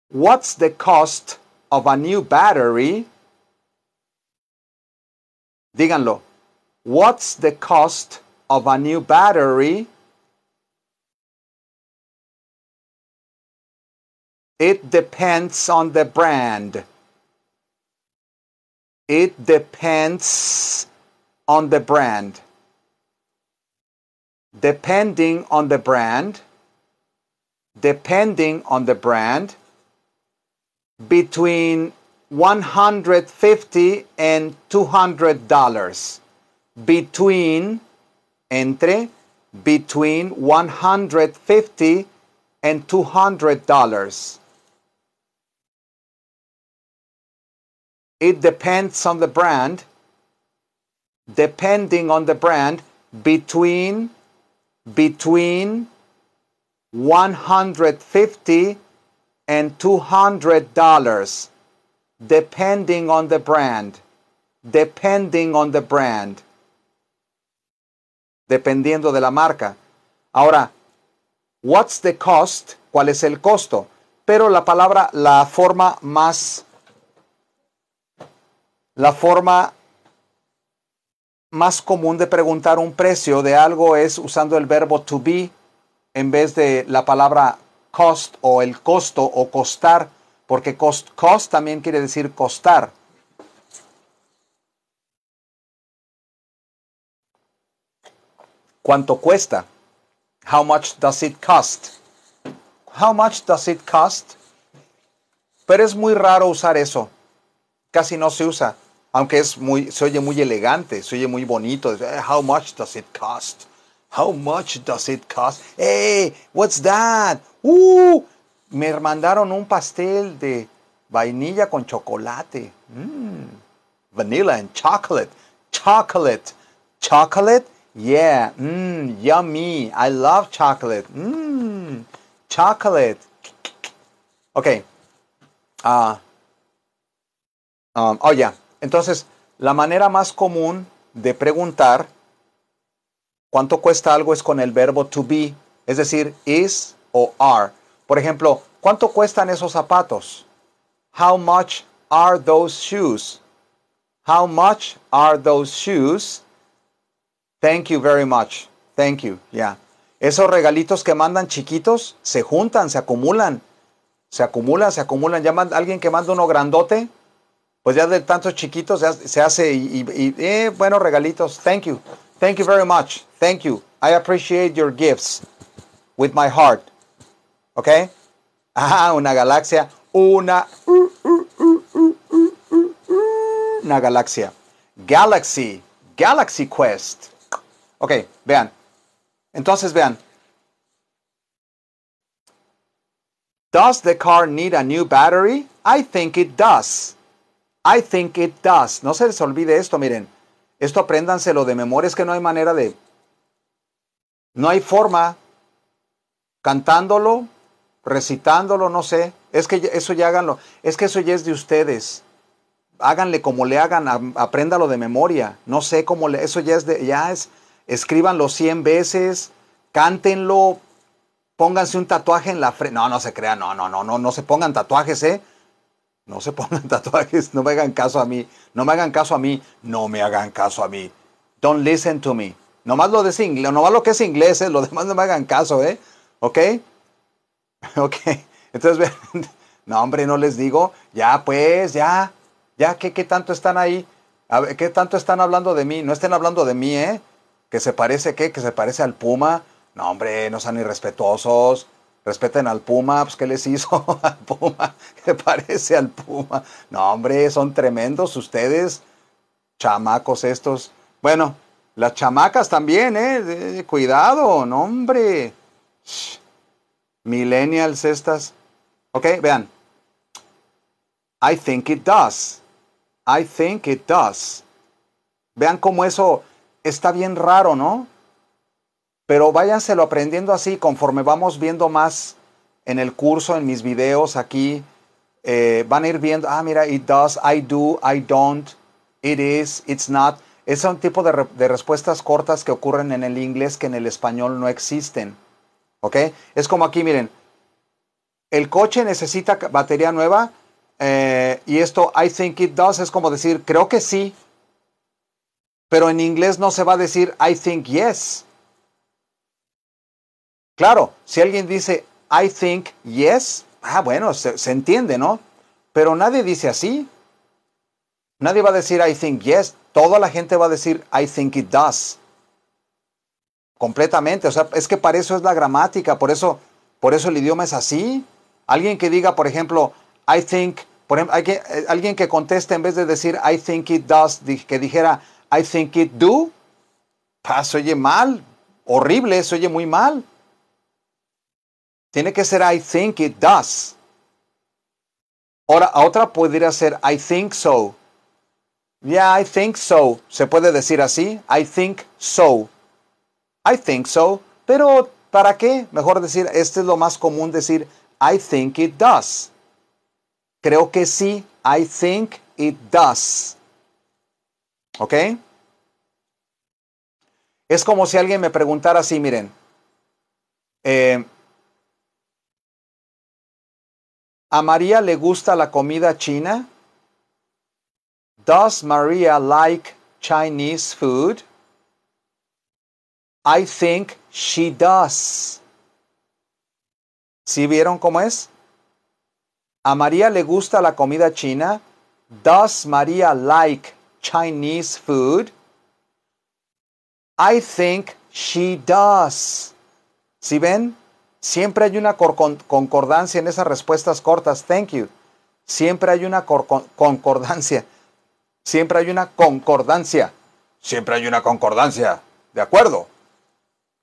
What's the cost of a new battery? Díganlo. What's the cost of a new battery? It depends on the brand. It depends on the brand. Depending on the brand. Depending on the brand between 150 and 200 dollars between entre between 150 and 200 dollars it depends on the brand depending on the brand between between 150 and $200 depending on the brand. Depending on the brand. Dependiendo de la marca. Ahora, what's the cost? ¿Cuál es el costo? Pero la palabra, la forma más, la forma más común de preguntar un precio de algo es usando el verbo to be en vez de la palabra cost o el costo o costar, porque cost, cost también quiere decir costar. ¿Cuánto cuesta? How much does it cost? How much does it cost? Pero es muy raro usar eso. Casi no se usa, aunque es muy se oye muy elegante, se oye muy bonito. How much does it cost? How much does it cost? Hey, what's that? Uh, me mandaron un pastel de vainilla con chocolate. Mm. vanilla and chocolate. Chocolate. Chocolate? Yeah. Mmm, yummy. I love chocolate. Mmm, chocolate. Ok. Ah. um, oh, Yeah. Entonces, la manera más común de preguntar cuánto cuesta algo es con el verbo to be, es decir, is o are. Por ejemplo, ¿cuánto cuestan esos zapatos? How much are those shoes? How much are those shoes? Thank you very much. Thank you. Ya. Esos regalitos que mandan chiquitos se juntan, se acumulan. Se acumulan, se acumulan. Ya alguien que manda uno grandote, pues ya de tantos chiquitos se hace, y, eh, buenos regalitos. Thank you. Thank you very much. Thank you. I appreciate your gifts with my heart. ¿Ok? Ah, una galaxia. Una. Uh, uh, uh, una galaxia. Galaxy. Galaxy Quest. Ok, vean. Entonces vean. Does the car need a new battery? I think it does. I think it does. No se les olvide esto, miren. Esto apréndanselo de memoria, es que no hay manera de... No hay forma cantándolo, recitándolo, no sé. Es que eso ya háganlo. Es que eso ya es de ustedes. Háganle como le hagan, apréndalo de memoria. No sé cómo le... Eso ya es de... Ya es... Escríbanlo 100 veces, cántenlo, pónganse un tatuaje en la frente. No, no se crean, no, no, no, no, no se pongan tatuajes, ¿eh? No se pongan (laughs) tatuajes, no me hagan caso a mí, no me hagan caso a mí, no me hagan caso a mí. Don't listen to me. Nomás lo, de inglés, nomás lo que es inglés, eh, lo demás no me hagan caso, ¿eh? ¿Ok? (laughs) Ok. Entonces, (laughs) no, hombre, no les digo, ya pues, ya, ya, ¿qué, qué tanto están ahí? A ver, ¿Qué tanto están hablando de mí? No estén hablando de mí, ¿eh? Que se parece, ¿qué? Que se parece al puma. No, hombre, no sean irrespetuosos. Respeten al Puma, pues ¿qué les hizo (laughs) al Puma? ¿Qué parece al Puma? No, hombre, son tremendos ustedes, chamacos estos. Bueno, las chamacas también, ¿eh? Cuidado, no, hombre. Millennials estas. Ok, vean. I think it does. I think it does. Vean cómo eso está bien raro, ¿no? pero váyanselo aprendiendo así conforme vamos viendo más en el curso, en mis videos aquí. Eh, van a ir viendo, ah, mira, it does, I do, I don't, it is, it's not. Es un tipo de, respuestas cortas que ocurren en el inglés que en el español no existen. ¿Ok? Es como aquí, miren, el coche necesita batería nueva eh, y esto, I think it does, es como decir, creo que sí, pero en inglés no se va a decir, I think yes. Claro, si alguien dice, I think yes, ah, bueno, se, entiende, ¿no? Pero nadie dice así. Nadie va a decir, I think yes. Toda la gente va a decir, I think it does. Completamente. O sea, es que para eso es la gramática, por eso, por eso el idioma es así. Alguien que diga, por ejemplo, I think, eh, alguien, que conteste en vez de decir I think it does, que dijera I think it do, ah, se oye mal, horrible, se oye muy mal. Tiene que ser I think it does. Ahora, otra podría ser I think so. Yeah, I think so. Se puede decir así. I think so. I think so. Pero, ¿para qué? Mejor decir, este es lo más común decir I think it does. Creo que sí. I think it does. ¿Ok? Es como si alguien me preguntara así, miren, eh, ¿A María le gusta la comida china? Does Maria like Chinese food? I think she does. ¿Sí vieron cómo es? ¿A María le gusta la comida china? Does Maria like Chinese food? I think she does. ¿Sí ven? Siempre hay una concordancia en esas respuestas cortas. Thank you. Siempre hay una concordancia. Siempre hay una concordancia. Siempre hay una concordancia. ¿De acuerdo?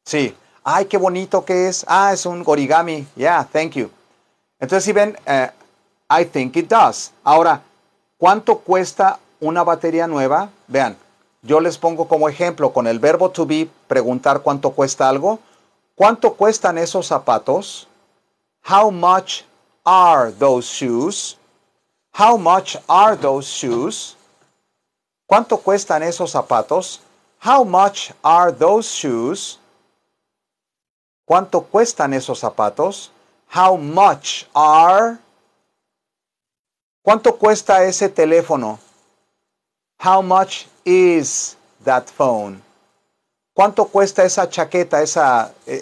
Sí. Ay, qué bonito que es. Ah, es un origami. Yeah, thank you. Entonces, si ven, eh, I think it does. Ahora, ¿cuánto cuesta una batería nueva? Vean, yo les pongo como ejemplo con el verbo to be, preguntar cuánto cuesta algo. ¿Cuánto cuestan esos zapatos? How much are those shoes? How much are those shoes? ¿Cuánto cuestan esos zapatos? How much are those shoes? ¿Cuánto cuestan esos zapatos? How much are? ¿Cuánto cuesta ese teléfono? How much is that phone? ¿Cuánto cuesta esa chaqueta, e,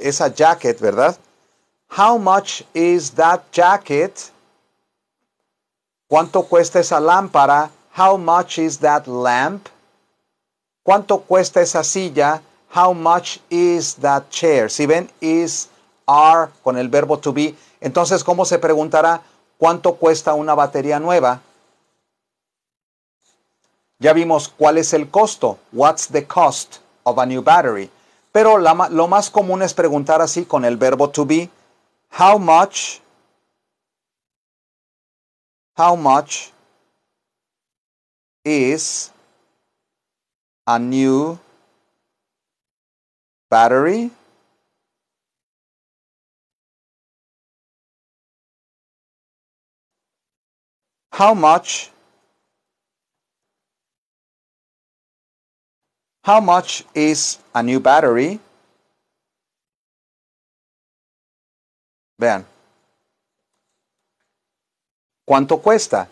esa, jacket, verdad? How much is that jacket? ¿Cuánto cuesta esa lámpara? How much is that lamp? ¿Cuánto cuesta esa silla? How much is that chair? Si ven, is, are con el verbo to be. Entonces, ¿cómo se preguntará cuánto cuesta una batería nueva? Ya vimos cuál es el costo. What's the cost? of a new battery. Pero lo más común es preguntar así con el verbo to be. How much? How much is a new battery? How much How much is a new battery? Vean. ¿Cuánto cuesta?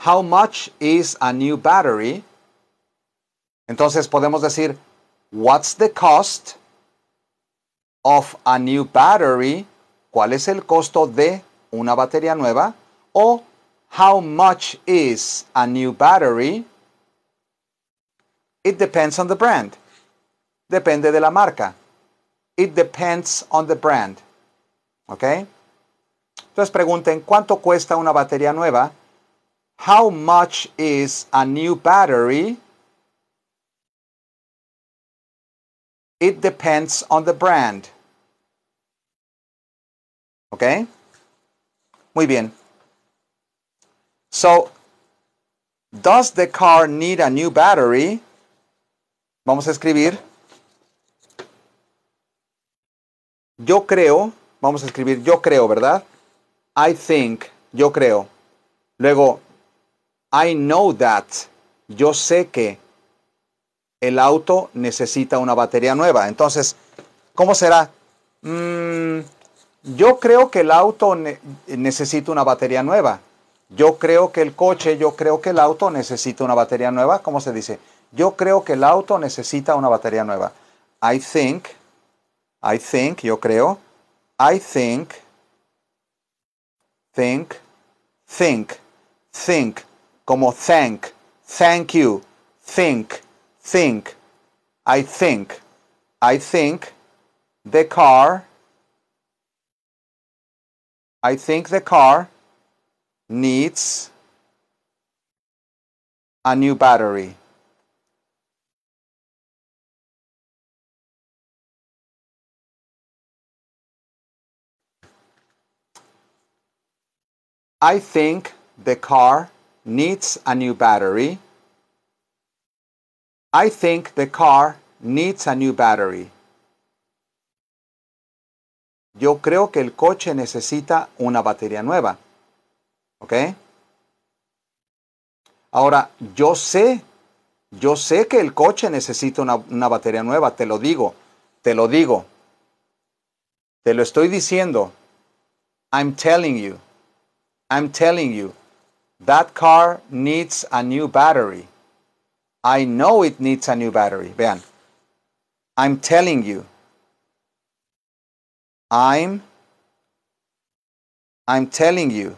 How much is a new battery? Entonces podemos decir, what's the cost of a new battery? ¿Cuál es el costo de una batería nueva? O how much is a new battery? It depends on the brand. Depende de la marca. It depends on the brand. ¿Ok? Entonces pregunten, ¿cuánto cuesta una batería nueva? How much is a new battery? It depends on the brand. ¿Ok? Muy bien. So, does the car need a new battery? Vamos a escribir. Yo creo, vamos a escribir yo creo, ¿verdad? I think, yo creo. Luego, I know that, yo sé que el auto necesita una batería nueva. Entonces, ¿cómo será? Mm, yo creo que el auto necesita una batería nueva. Yo creo que el coche, yo creo que el auto necesita una batería nueva. ¿Cómo se dice? Yo creo que el auto necesita una batería nueva. I think, I think, yo creo, I think, think, think, think, como thank, thank you, think, think, I think, I think, the car, I think the car needs a new battery. I think the car needs a new battery. I think the car needs a new battery. Yo creo que el coche necesita una batería nueva. ¿Ok? Ahora, yo sé, yo sé que el coche necesita una, batería nueva, te lo digo, te lo digo. Te lo estoy diciendo. I'm telling you. I'm telling you, that car needs a new battery. I know it needs a new battery. Vean. I'm telling you. I'm I'm telling you.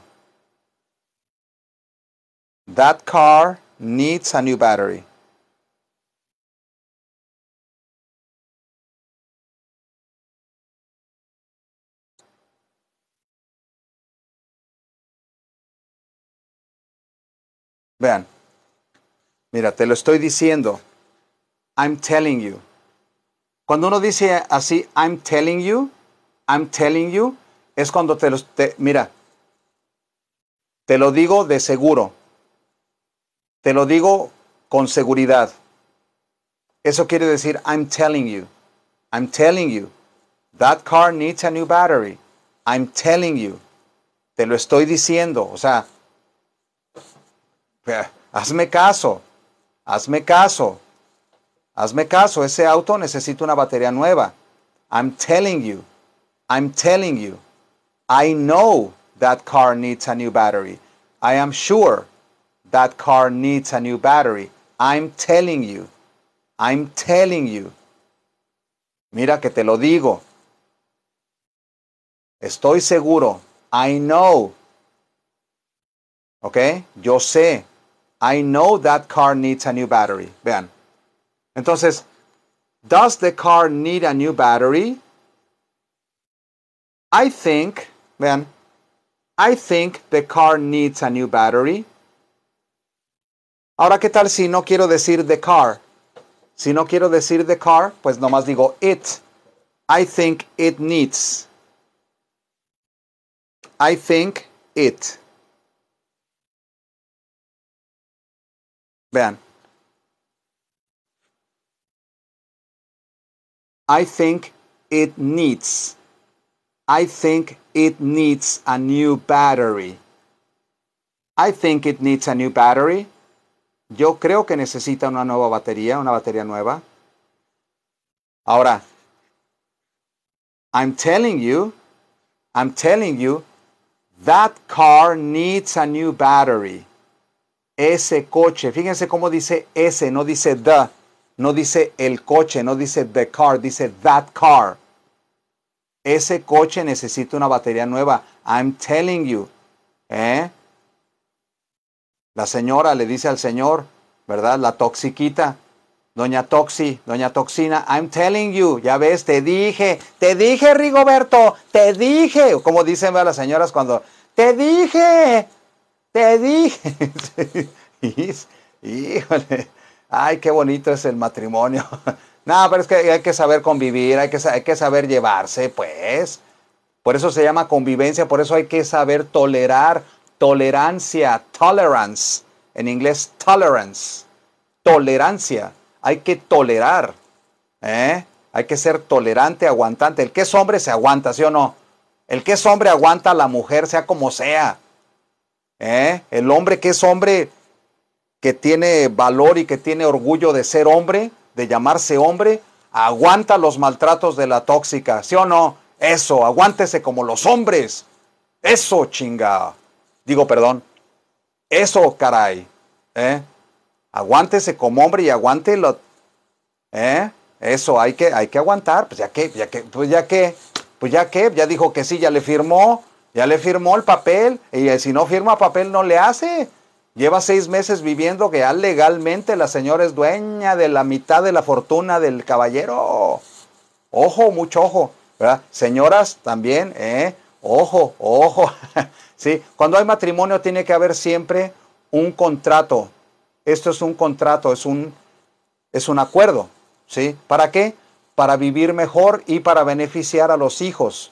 That car needs a new battery. Vean, mira, te lo estoy diciendo. I'm telling you. Cuando uno dice así, I'm telling you, I'm telling you, es cuando te lo, mira, te lo digo de seguro. Te lo digo con seguridad. Eso quiere decir, I'm telling you. I'm telling you. That car needs a new battery. I'm telling you. Te lo estoy diciendo. O sea, pues, hazme caso, hazme caso, hazme caso, ese auto necesita una batería nueva. I'm telling you, I'm telling you, I know that car needs a new battery. I am sure that car needs a new battery. I'm telling you, I'm telling you. Mira que te lo digo. Estoy seguro. I know. ¿Ok? Yo sé. I know that car needs a new battery. Ben. Entonces, does the car need a new battery? I think, Ben. I think the car needs a new battery. Ahora, ¿qué tal si no quiero decir the car? Si no quiero decir the car, pues nomás digo it. I think it needs. I think it. Ben. I think it needs. I think it needs a new battery. I think it needs a new battery. Yo creo que necesita una nueva batería, una batería nueva. Ahora, I'm telling you, I'm telling you, that car needs a new battery. ese coche. Fíjense cómo dice ese, no dice the, no dice el coche, no dice the car, dice that car. Ese coche necesita una batería nueva. I'm telling you. ¿Eh? La señora le dice al señor, ¿verdad? La toxiquita. Doña Toxi, Doña Toxina, I'm telling you, ya ves, te dije, te dije, Rigoberto, te dije, como dicen las señoras cuando, te dije, te dije. (laughs) Híjole. Ay, qué bonito es el matrimonio. (laughs) No, pero es que hay que saber convivir, hay que, hay que saber llevarse, pues. Por eso se llama convivencia, por eso hay que saber tolerar, tolerancia, tolerance. En inglés, tolerance. Tolerancia. Hay que tolerar. ¿eh? Hay que ser tolerante, aguantante. El que es hombre se aguanta, ¿sí o no? El que es hombre aguanta a la mujer, sea como sea. ¿Eh? El hombre que es hombre, que tiene valor y que tiene orgullo de ser hombre, de llamarse hombre, aguanta los maltratos de la tóxica, ¿sí o no? Eso, aguántese como los hombres. Eso, chinga. Digo, perdón. Eso, caray. ¿Eh? Aguántese como hombre y aguántelo. ¿Eh? Eso, hay que, hay que aguantar. Pues ya que, ya que, pues ya que, pues ya que, ya dijo que sí, ya le firmó. Ya le firmó el papel y eh, si no firma papel no le hace. Lleva seis meses viviendo que ya legalmente la señora es dueña de la mitad de la fortuna del caballero. Ojo, mucho ojo. Señoras también, ¿eh? Ojo, ojo. (laughs) sí, cuando hay matrimonio tiene que haber siempre un contrato. Esto es un contrato, es un, es un acuerdo. ¿sí? ¿Para qué? Para vivir mejor y para beneficiar a los hijos.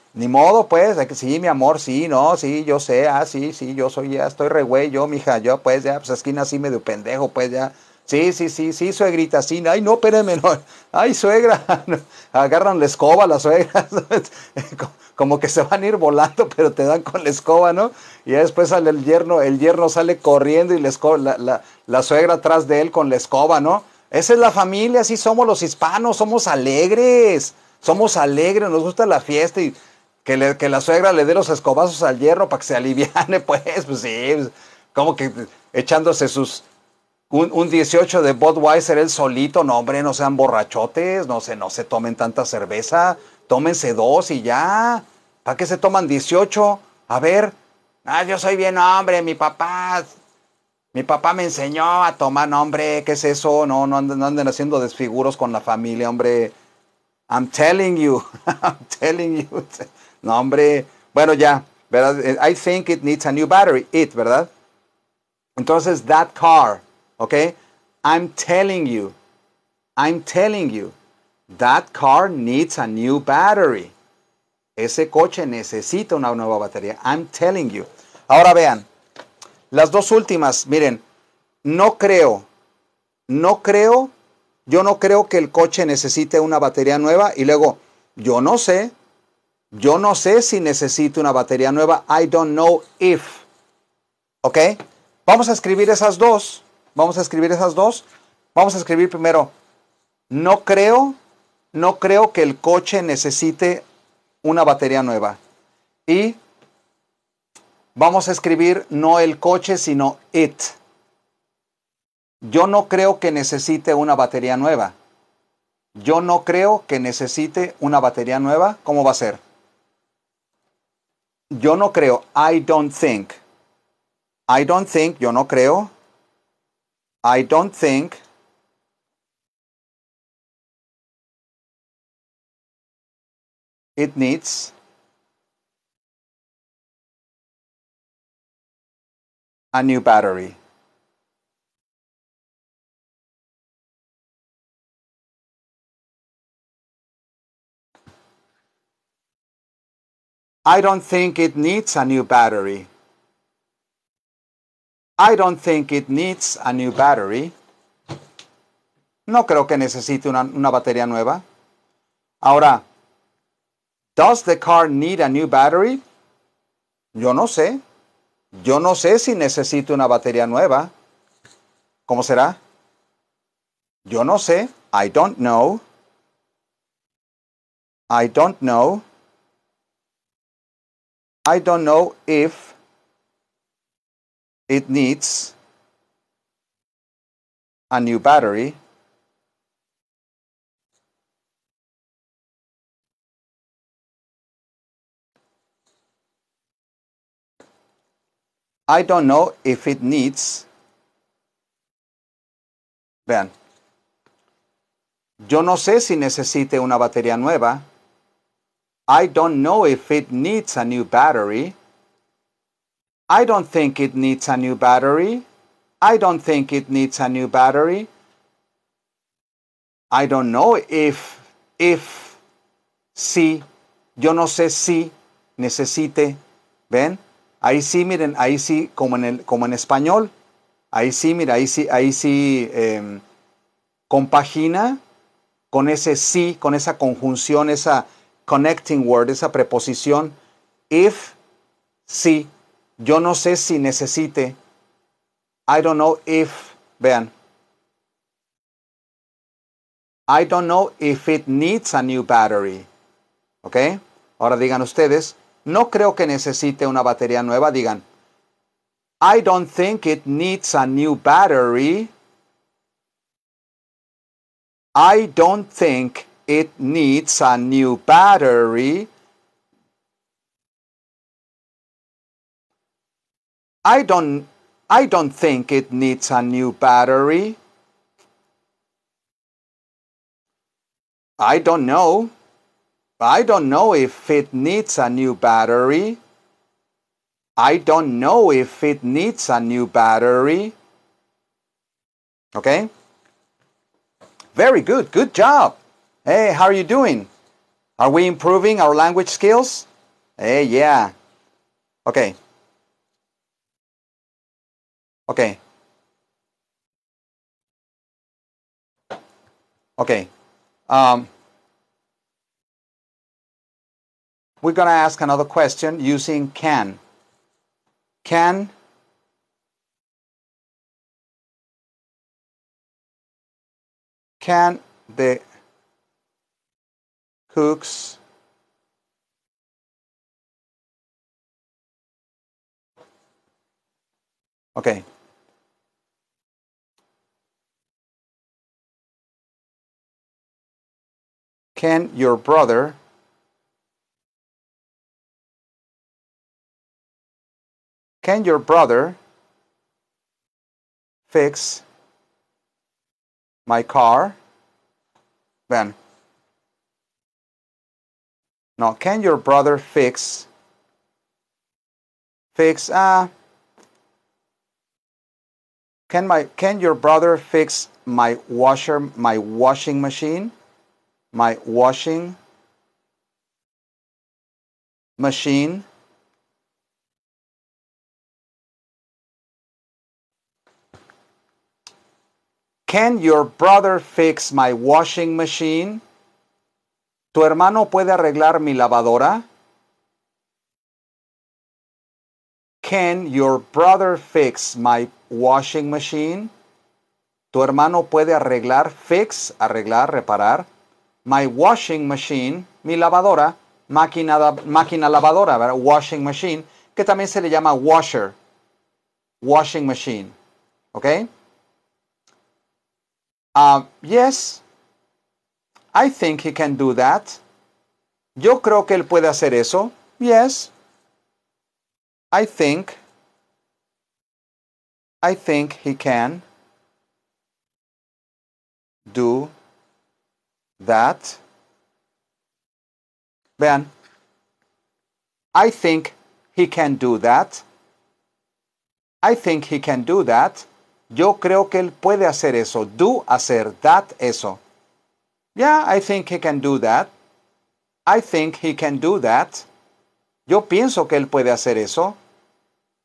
Ni modo, pues, sí, mi amor, sí, no, sí, yo sé, ah, sí, sí, yo soy, ya estoy re güey, yo, mija, yo, pues, ya, pues, esquina así medio pendejo, pues, ya, sí, sí, sí, sí, suegrita, sí, ay, no, espérenme, (laughs) no, ay, suegra, (laughs) agarran la escoba las suegras, (laughs) como que se van a ir volando, pero te dan con la escoba, ¿no? Y después sale el yerno, el yerno sale corriendo y la, la, la suegra atrás de él con la escoba, ¿no? Esa es la familia, así somos los hispanos, somos alegres, somos alegres, nos gusta la fiesta y que, que la suegra le dé los escobazos al hierro para que se aliviane, (laughs) pues, pues sí, pues, como que echándose sus, un, 18 de Budweiser él solito, no hombre, no sean borrachotes, no se, no se tomen tanta cerveza, tómense dos y ya. ¿Para qué se toman 18? A ver, ah, yo soy bien hombre, mi papá, mi papá me enseñó a tomar, hombre, ¿qué es eso? No, no anden haciendo desfiguros con la familia, hombre. I'm telling you, (laughs) I'm telling you. No, hombre, bueno, ya, ¿verdad? Eh, I think it needs a new battery. It, ¿verdad? Entonces, that car, ¿ok? I'm telling you, I'm telling you, that car needs a new battery. Ese coche necesita una nueva batería. I'm telling you. Ahora vean, las dos últimas, miren, no creo, no creo, yo no creo que el coche necesite una batería nueva y luego, yo no sé, yo no sé si necesito una batería nueva. I don't know if. ¿Ok? Vamos a escribir esas dos. Vamos a escribir esas dos. Vamos a escribir primero. No creo, no creo que el coche necesite una batería nueva. Y vamos a escribir no el coche, sino it. Yo no creo que necesite una batería nueva. Yo no creo que necesite una batería nueva. ¿Cómo va a ser? yo no creo, I don't think. I don't think, yo no creo. I don't think. It needs. a new battery. I don't think it needs a new battery. I don't think it needs a new battery. No creo que necesite una, una batería nueva. Ahora, does the car need a new battery? Yo no sé. Yo no sé si necesito una batería nueva. ¿Cómo será? Yo no sé. I don't know. I don't know. I don't know if it needs a new battery I don't know if it needs Ben. yo no sé si necesite una batería nueva I don't know if it needs a new battery. I don't think it needs a new battery. I don't think it needs a new battery. I don't know if, if, si, yo no sé si necesite. ¿Ven? Ahí sí, miren, ahí sí, como en, el, como en español. Ahí sí, mira, ahí sí, ahí sí eh, compagina con ese sí, con esa conjunción, esa, connecting word, esa preposición if, si. Yo no sé si necesite. I don't know if. Vean. I don't know if it needs a new battery. ¿Ok? Ahora digan ustedes, no creo que necesite una batería nueva. Digan, I don't think it needs a new battery. I don't think it needs a new battery. I don't I don't think it needs a new battery. I don't know. I don't know if it needs a new battery. I don't know if it needs a new battery. Okay? Very good. Good job. Hey, how are you doing? Are we improving our language skills? Hey, yeah. Okay. Okay. Okay. Um, we're going to ask another question using can. Can can the Cooks, Okay. Can your brother Can your brother fix my car? Then now, can your brother fix fix uh, can my can your brother fix my washer my washing machine my washing machine Can your brother fix my washing machine? ¿Tu hermano puede arreglar mi lavadora? Can your brother fix my washing machine? ¿Tu hermano puede arreglar, fix, arreglar, reparar? My washing machine, mi lavadora, máquina, máquina lavadora, washing machine, que también se le llama washer, washing machine. ¿Ok? Ah, yes, I think he can do that. Yo creo que él puede hacer eso. Yes. I think. I think he can do that. Vean. I think he can do that. I think he can do that. Yo creo que él puede hacer eso. Do hacer. That eso. Yeah, I think he can do that. I think he can do that. Yo pienso que él puede hacer eso.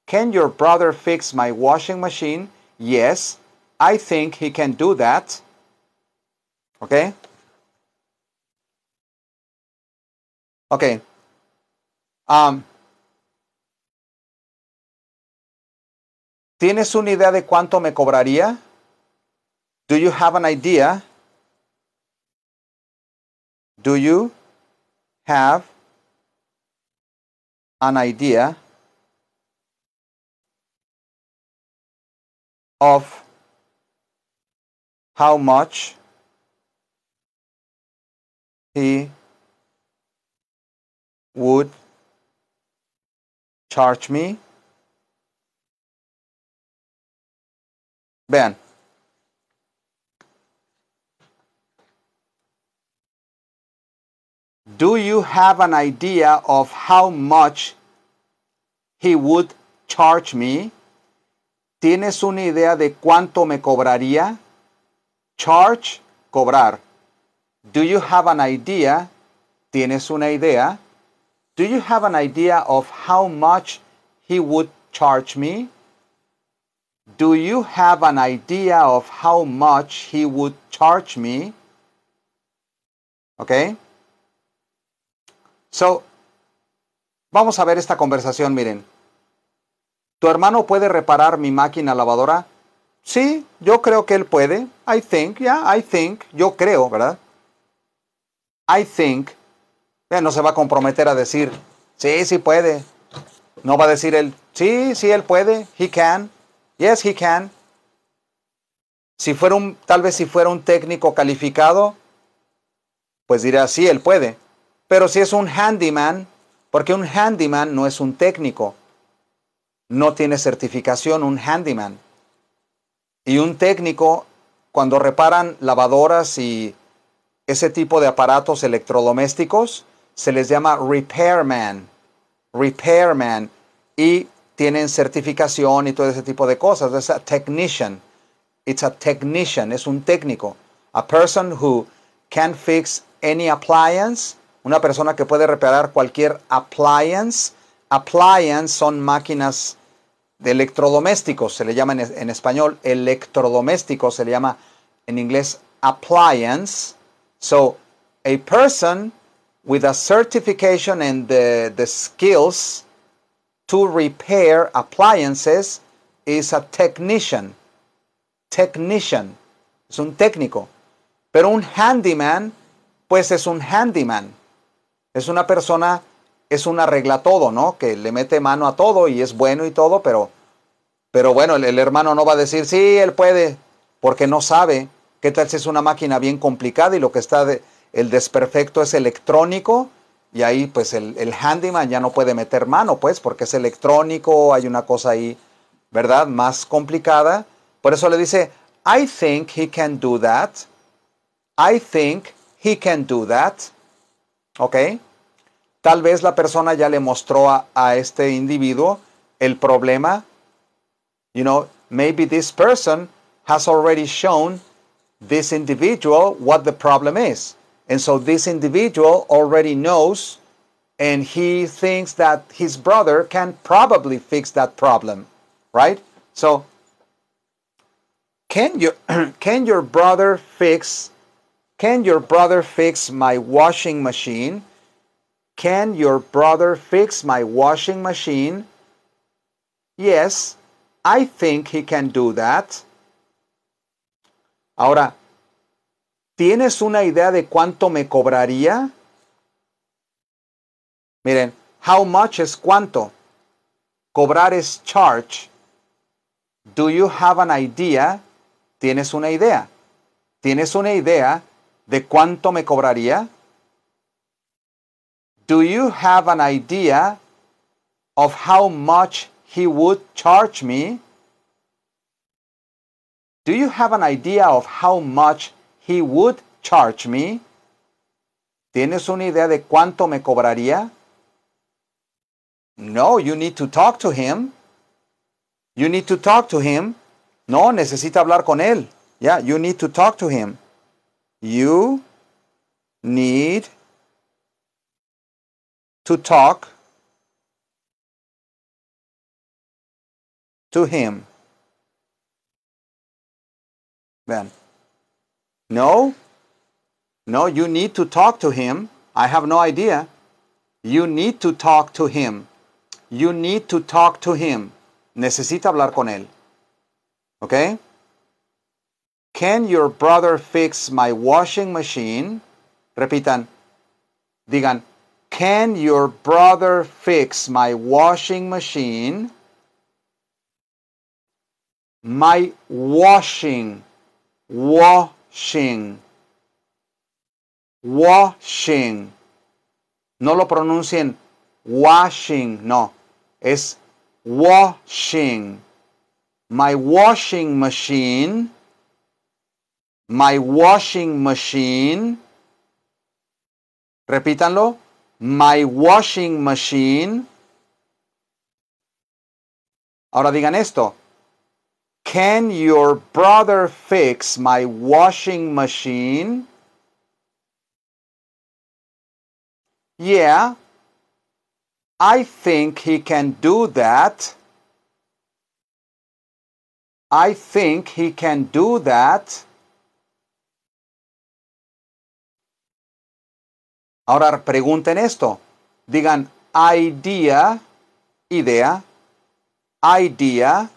Can your brother fix my washing machine? Yes, I think he can do that. Okay? Okay. Um, ¿Tienes una idea de cuánto me cobraría? Do you have an idea do you have an idea of how much he would charge me? Ben. do you have an idea of how much he would charge me? ¿Tienes una idea de cuánto me cobraría? Charge, cobrar. Do you have an idea? ¿Tienes una idea? Do you have an idea of how much he would charge me? Do you have an idea of how much he would charge me? Okay? So, vamos a ver esta conversación, miren. ¿Tu hermano puede reparar mi máquina lavadora? Sí, yo creo que él puede. I think, yeah, I think. Yo creo, ¿verdad? I think. no se va a comprometer a decir, sí, sí puede. No va a decir él, sí, sí, él puede. He can. Yes, he can. Si fuera un, tal vez si fuera un técnico calificado, pues dirá, sí, él puede. Pero si es un handyman, porque un handyman no es un técnico, no tiene certificación un handyman. Y un técnico, cuando reparan lavadoras y ese tipo de aparatos electrodomésticos, se les llama repairman. Repairman. Y tienen certificación y todo ese tipo de cosas. Es a technician. It's a technician. Es un técnico. A person who can fix any appliance una persona que puede reparar cualquier appliance. Appliance son máquinas de electrodomésticos, se le llama en, español electrodoméstico, se le llama en inglés appliance. So, a person with a certification and the, the skills to repair appliances is a technician. Technician es un técnico. Pero un handyman, pues es un handyman. Es una persona, es un arregla todo, ¿no? Que le mete mano a todo y es bueno y todo, pero, pero bueno, el, hermano no va a decir, sí, él puede, porque no sabe qué tal si es una máquina bien complicada y lo que está, de, el desperfecto es electrónico y ahí pues el, el, handyman ya no puede meter mano, pues, porque es electrónico, hay una cosa ahí, ¿verdad? Más complicada. Por eso le dice, I think he can do that. I think he can do that. ¿Ok? Tal vez la persona ya le mostró a, a este individuo el problema. You know, maybe this person has already shown this individual what the problem is. And so this individual already knows and he thinks that his brother can probably fix that problem, right? So can you (clears throat) can your brother fix can your brother fix my washing machine? Can your brother fix my washing machine? Yes, I think he can do that. Ahora, ¿tienes una idea de cuánto me cobraría? Miren, how much es cuánto. Cobrar es charge. Do you have an idea? ¿Tienes una idea? ¿Tienes una idea de cuánto me cobraría? do you have an idea of how much he would charge me? Do you have an idea of how much he would charge me? ¿Tienes una idea de cuánto me cobraría? No, you need to talk to him. You need to talk to him. No, necesita hablar con él. Yeah, you need to talk to him. You need to talk to him. Then, no, no, you need to talk to him. I have no idea. You need to talk to him. You need to talk to him. Necesita hablar con él. Okay? Can your brother fix my washing machine? Repitan. Digan, can your brother fix my washing machine? My washing, washing, washing. No lo pronuncien washing, no. Es washing. My washing machine. My washing machine. Repítanlo my washing machine. Ahora digan esto. Can your brother fix my washing machine? Yeah, I think he can do that. I think he can do that. Ahora pregunten esto. Digan idea, idea, idea.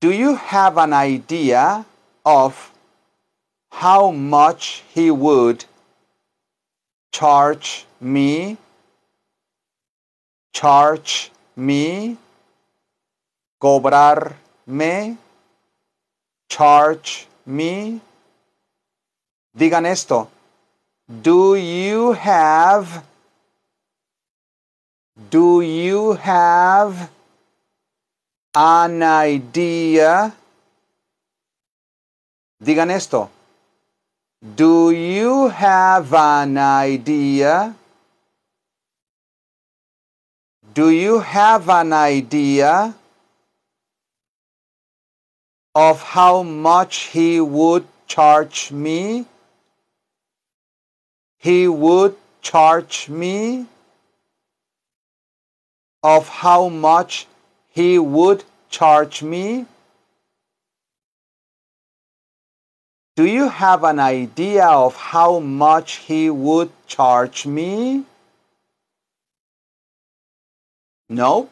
Do you have an idea of how much he would charge me? Charge me. Cobrarme. Charge me. digan esto. Do you have, do you have an idea? Digan esto. Do you have an idea? Do you have an idea of how much he would charge me? he would charge me of how much he would charge me? Do you have an idea of how much he would charge me? No.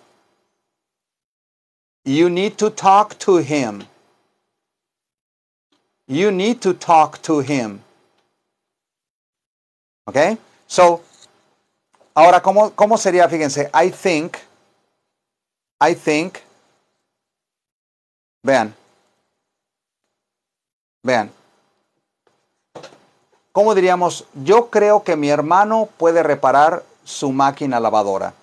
You need to talk to him. You need to talk to him. ¿Ok? So, ahora, ¿cómo, sería? Fíjense, I think, I think, vean, vean. ¿Cómo diríamos? Yo creo que mi hermano puede reparar su máquina lavadora.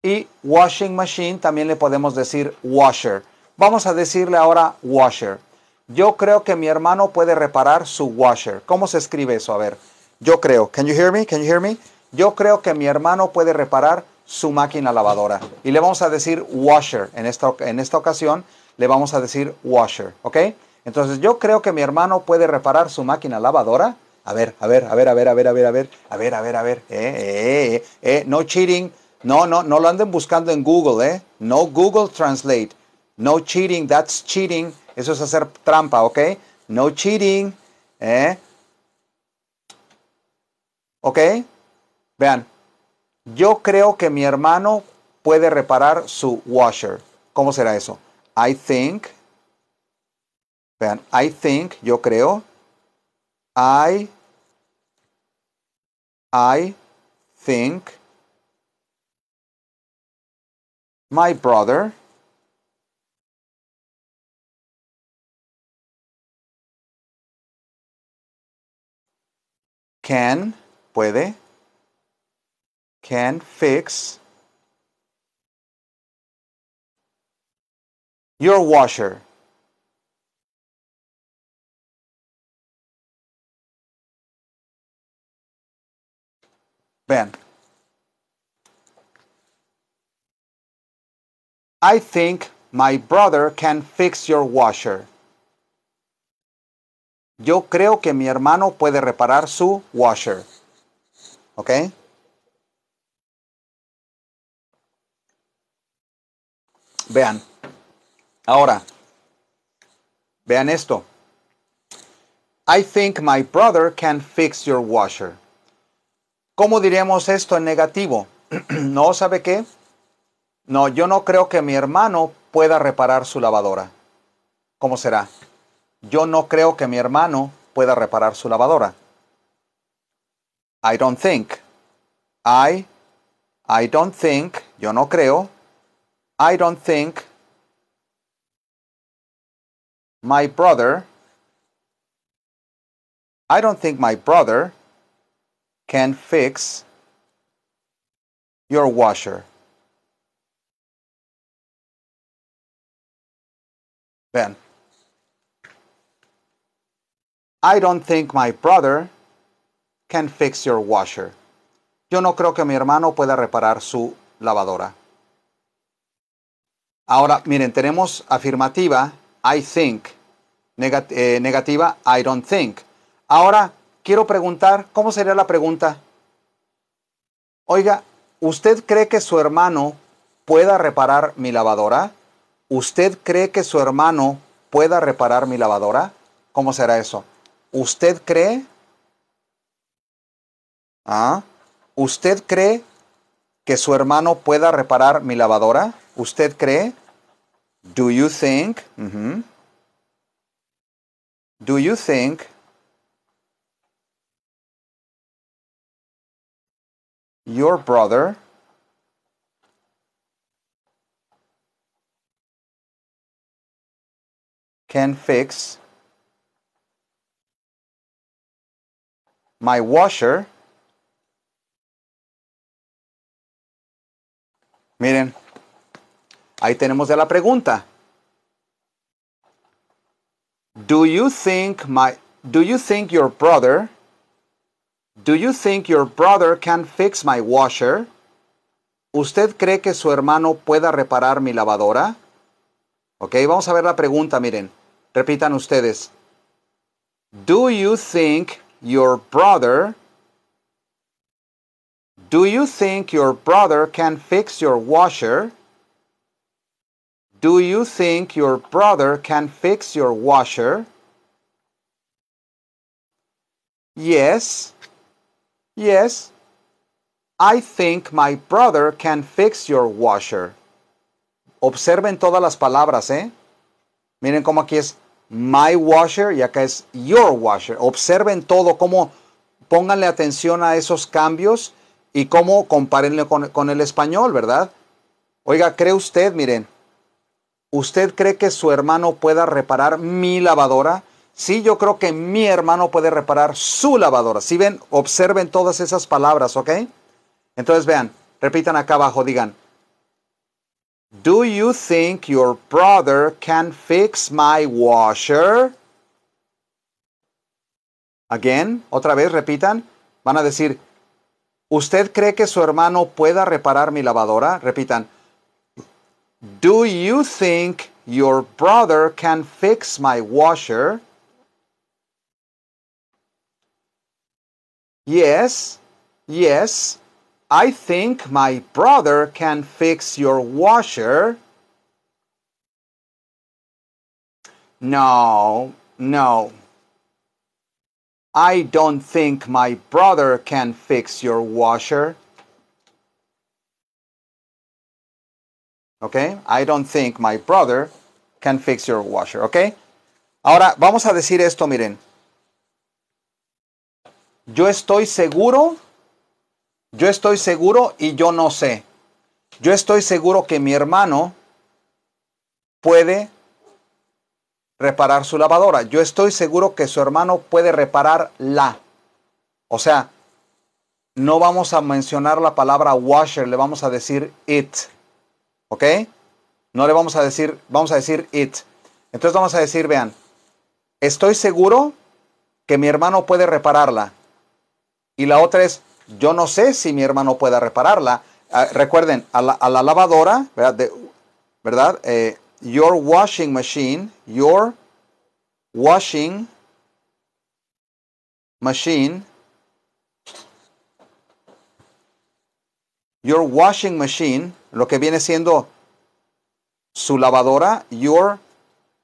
Y washing machine también le podemos decir washer. Vamos a decirle ahora washer. Yo creo que mi hermano puede reparar su washer. ¿Cómo se escribe eso? A ver. Yo creo, can you hear me? Can you hear me? Yo creo que mi hermano puede reparar su máquina lavadora. Y le vamos a decir washer. En esta, en esta ocasión le vamos a decir washer, ¿ok? Entonces yo creo que mi hermano puede reparar su máquina lavadora. A ver, a ver, a ver, a ver, a ver, a ver, a ver, a ver, a ver, a ver. Eh, eh, eh, eh, eh. no cheating. No, no, no lo anden buscando en Google, ¿eh? No Google Translate. No cheating, that's cheating. Eso es hacer trampa, ¿ok? No cheating, ¿eh? ¿Ok? Vean, yo creo que mi hermano puede reparar su washer. ¿Cómo será eso? I think. Vean, I think, yo creo. I. I think. My brother. Can puede, can fix your washer. Ben. I think my brother can fix your washer. Yo creo que mi hermano puede reparar su washer. ¿Ok? Vean. Ahora, vean esto. I think my brother can fix your washer. ¿Cómo diríamos esto en negativo? (clears throat) no, ¿sabe qué? No, yo no creo que mi hermano pueda reparar su lavadora. ¿Cómo será? Yo no creo que mi hermano pueda reparar su lavadora. I don't think. I, I don't think, yo no creo. I don't think. My brother, I don't think my brother can fix your washer. Ben. I don't think my brother can fix your washer. Yo no creo que mi hermano pueda reparar su lavadora. Ahora, miren, tenemos afirmativa, I think, eh, negativa, I don't think. Ahora, quiero preguntar, ¿cómo sería la pregunta? Oiga, ¿usted cree que su hermano pueda reparar mi lavadora? ¿Usted cree que su hermano pueda reparar mi lavadora? ¿Cómo será eso? ¿Usted cree ¿Ah? ¿Usted cree que su hermano pueda reparar mi lavadora? ¿Usted cree? Do you think? Do you think? Your brother can fix my washer Miren, ahí tenemos ya la pregunta. Do you think my do you think your brother do you think your brother can fix my washer? ¿Usted cree que su hermano pueda reparar mi lavadora? Ok, vamos a ver la pregunta, miren. Repitan ustedes. Do you think your brother Do you think your brother can fix your washer? Do you think your brother can fix your washer? Yes. Yes. I think my brother can fix your washer. Observen todas las palabras, ¿eh? Miren cómo aquí es my washer y acá es your washer. Observen todo, cómo pónganle atención a esos cambios y cómo compárenlo con, el español, ¿verdad? Oiga, ¿cree usted, miren, usted cree que su hermano pueda reparar mi lavadora? Sí, yo creo que mi hermano puede reparar su lavadora. Si ¿Sí ven, observen todas esas palabras, ¿ok? Entonces vean, repitan acá abajo, digan, Do you think your brother can fix my washer? Again, otra vez repitan. Van a decir, ¿Usted cree que su hermano pueda reparar mi lavadora? Repitan. Do you think your brother can fix my washer? Yes, yes. I think my brother can fix your washer. No, no. I don't think my brother can fix your washer. ¿Ok? I don't think my brother can fix your washer. ¿Ok? Ahora vamos a decir esto, miren. Yo estoy seguro, yo estoy seguro y yo no sé. Yo estoy seguro que mi hermano puede reparar su lavadora. Yo estoy seguro que su hermano puede reparar la. O sea, no vamos a mencionar la palabra washer, le vamos a decir it. ¿Ok? No le vamos a decir, vamos a decir it. Entonces vamos a decir, vean, estoy seguro que mi hermano puede repararla. Y la otra es, yo no sé si mi hermano pueda repararla. Ah, recuerden, a la, lavadora, ¿verdad? ¿verdad? Eh, your washing machine, your washing machine, your washing machine, lo que viene siendo su lavadora, your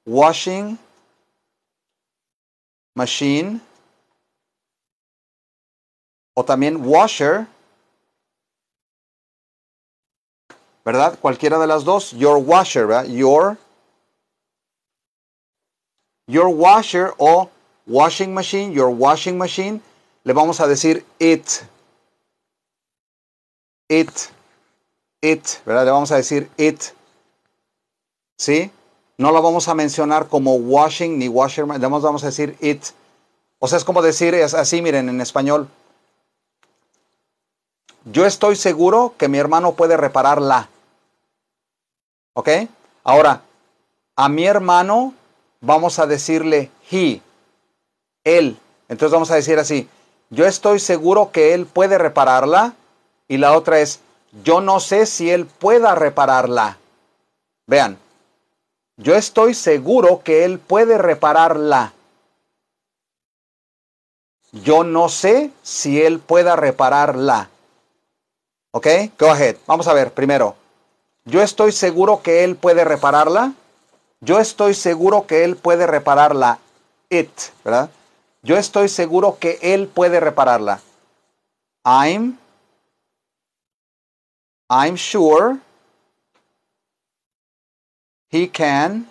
washing machine, o también washer, ¿verdad? Cualquiera de las dos. Your washer, ¿verdad? Your, your washer o washing machine, your washing machine. Le vamos a decir it. It. It, ¿verdad? Le vamos a decir it. ¿Sí? No lo vamos a mencionar como washing ni washer, le vamos a decir it. O sea, es como decir, es así, miren, en español, yo estoy seguro que mi hermano puede repararla. ¿Ok? Ahora, a mi hermano vamos a decirle he, él. Entonces vamos a decir así, yo estoy seguro que él puede repararla. Y la otra es, yo no sé si él pueda repararla. Vean, yo estoy seguro que él puede repararla. Yo no sé si él pueda repararla. ¿Ok? Go ahead. Vamos a ver primero. Yo estoy seguro que él puede repararla. Yo estoy seguro que él puede repararla. It, ¿verdad? Yo estoy seguro que él puede repararla. I'm I'm sure he can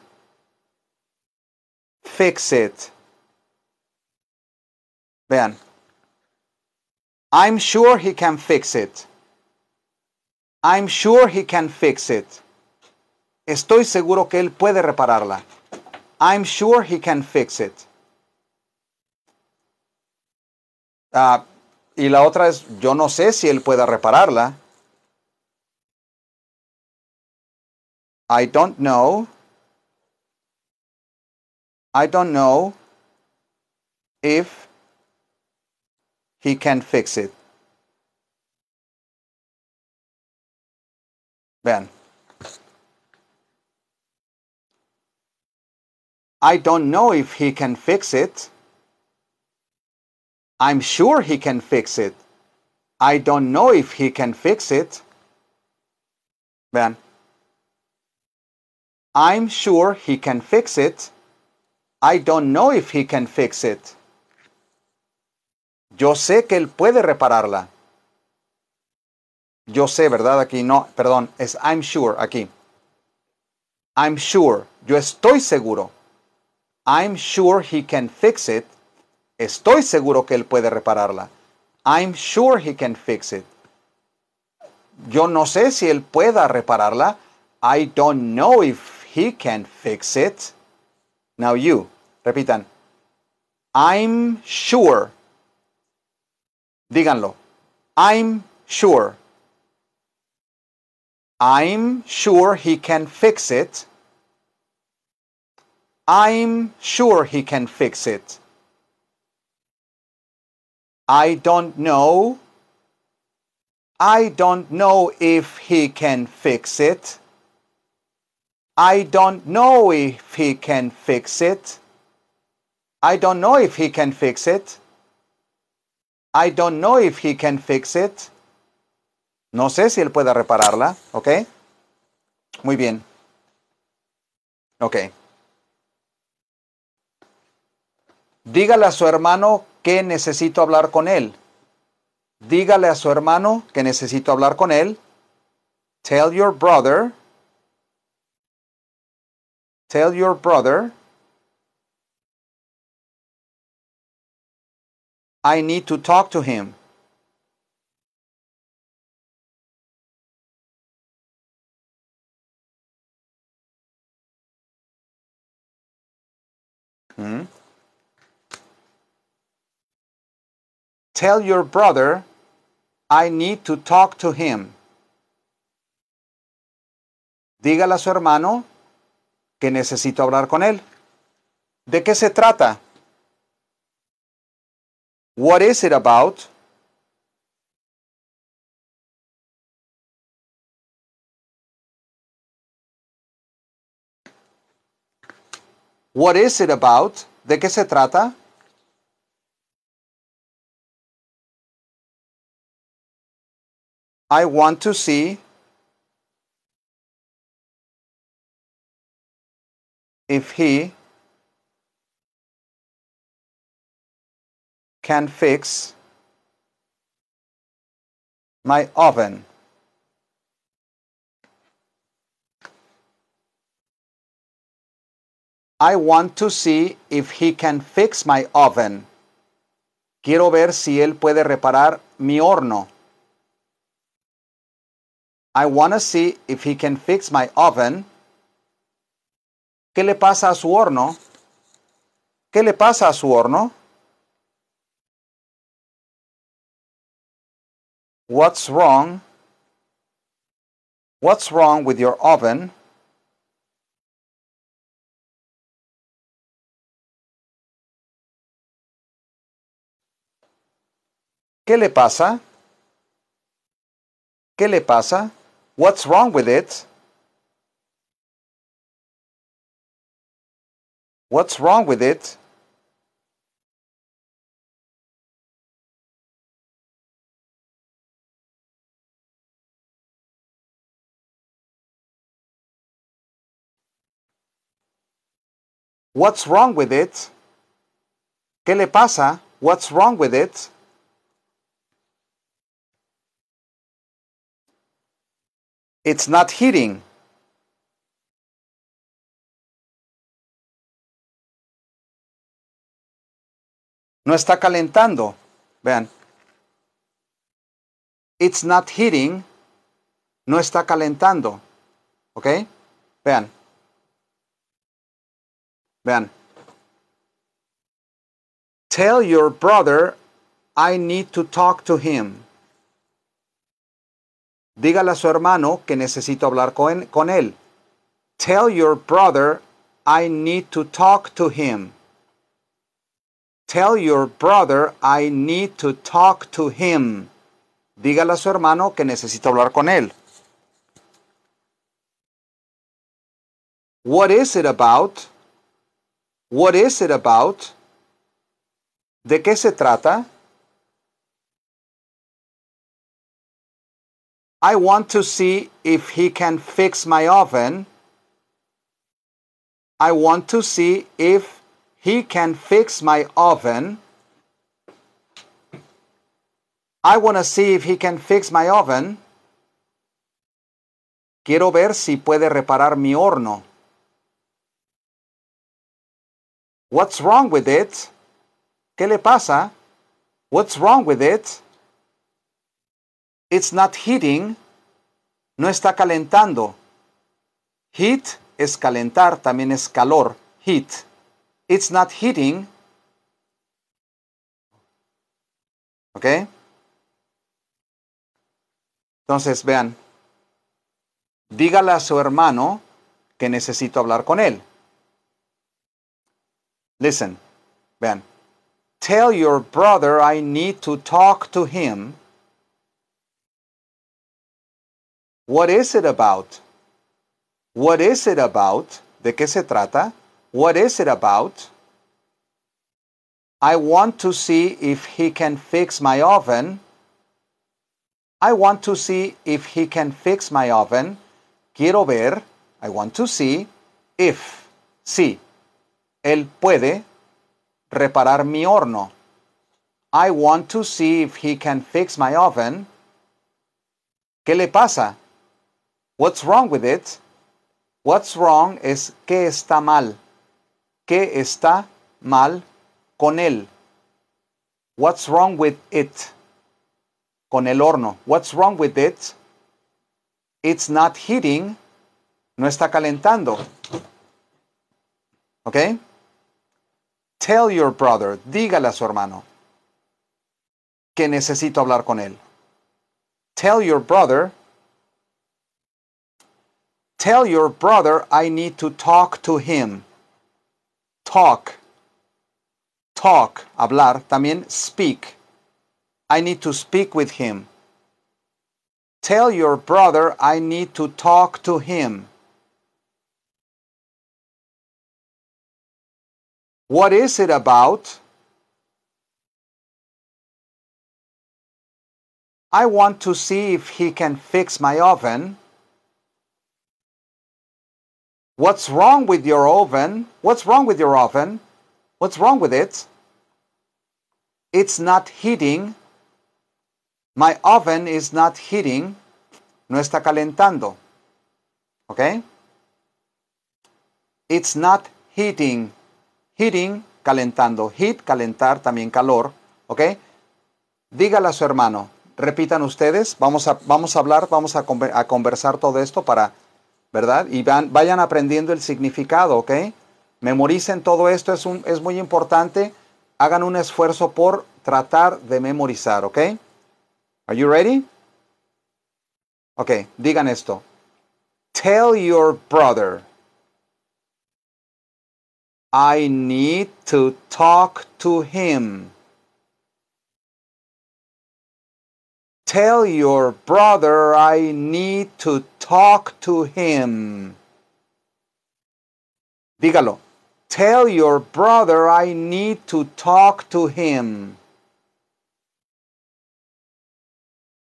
fix it. Vean. I'm sure he can fix it. I'm sure he can fix it. Estoy seguro que él puede repararla. I'm sure he can fix it. Ah, y la otra es, yo no sé si él pueda repararla. I don't know. I don't know if he can fix it. Ben. I don't know if he can fix it. I'm sure he can fix it. I don't know if he can fix it. Ben. I'm sure he can fix it. I don't know if he can fix it. Yo sé que él puede repararla. yo sé, ¿verdad? Aquí no, perdón, es I'm sure aquí. I'm sure, yo estoy seguro. I'm sure he can fix it. Estoy seguro que él puede repararla. I'm sure he can fix it. Yo no sé si él pueda repararla. I don't know if he can fix it. Now you, repitan. I'm sure. Díganlo. I'm sure. I'm sure he can fix it. I'm sure he can fix it. I don't know. I don't know if he can fix it. I don't know if he can fix it. I don't know if he can fix it. I don't know if he can fix it. No sé si él pueda repararla, ¿ok? Muy bien. Ok. Dígale a su hermano que necesito hablar con él. Dígale a su hermano que necesito hablar con él. Tell your brother. Tell your brother. I need to talk to him. Tell your brother I need to talk to him. Dígale a su hermano que necesito hablar con él. ¿De qué se trata? What is it about? What is it about? ¿De qué se trata? I want to see if he can fix my oven. I want to see if he can fix my oven. Quiero ver si él puede reparar mi horno. I want to see if he can fix my oven. ¿Qué le pasa a su horno? ¿Qué le pasa a su horno? What's wrong? What's wrong with your oven? ¿Qué le pasa? ¿Qué le pasa? What's wrong with it? What's wrong with it? What's wrong with it? ¿Qué le pasa? What's wrong with it? It's not heating. No está calentando. Vean. It's not heating. No está calentando. Okay. Vean. Vean. Tell your brother I need to talk to him. Dígale a su hermano que necesito hablar con, él. Tell your brother I need to talk to him. Tell your brother I need to talk to him. Dígale a su hermano que necesito hablar con él. What is it about? What is it about? ¿De qué se trata? I want to see if he can fix my oven. I want to see if he can fix my oven. I want to see if he can fix my oven. Quiero ver si puede reparar mi horno. What's wrong with it? ¿Qué le pasa? What's wrong with it? It's not heating. No está calentando. Heat es calentar, también es calor. Heat. It's not heating. ¿Ok? Entonces, vean. Dígale a su hermano que necesito hablar con él. Listen. Vean. Tell your brother I need to talk to him. What is it about? What is it about? ¿De qué se trata? What is it about? I want to see if he can fix my oven. I want to see if he can fix my oven. Quiero ver, I want to see, if, si, él puede reparar mi horno. I want to see if he can fix my oven. ¿Qué le pasa? What's wrong with it? What's wrong es qué está mal. Que está mal con él? What's wrong with it? Con el horno. What's wrong with it? It's not heating. No está calentando. ¿Ok? Tell your brother. Dígale a su hermano que necesito hablar con él. Tell your brother Tell your brother I need to talk to him. Talk. Talk, hablar. También speak. I need to speak with him. Tell your brother I need to talk to him. What is it about? I want to see if he can fix my oven. What's wrong with your oven? What's wrong with your oven? What's wrong with it? It's not heating. My oven is not heating. No está calentando. ¿Ok? It's not heating. Heating, calentando. Heat, calentar, también calor. ¿Ok? Dígale a su hermano. Repitan ustedes. Vamos a, vamos a hablar, vamos a conversar todo esto para ¿verdad? Y van, vayan aprendiendo el significado, ¿ok? Memoricen todo esto, es, es muy importante. Hagan un esfuerzo por tratar de memorizar, ¿ok? Are you ready? Ok, digan esto. Tell your brother. I need to talk to him. Tell your brother I need to talk to him. Dígalo. Tell your brother I need to talk to him.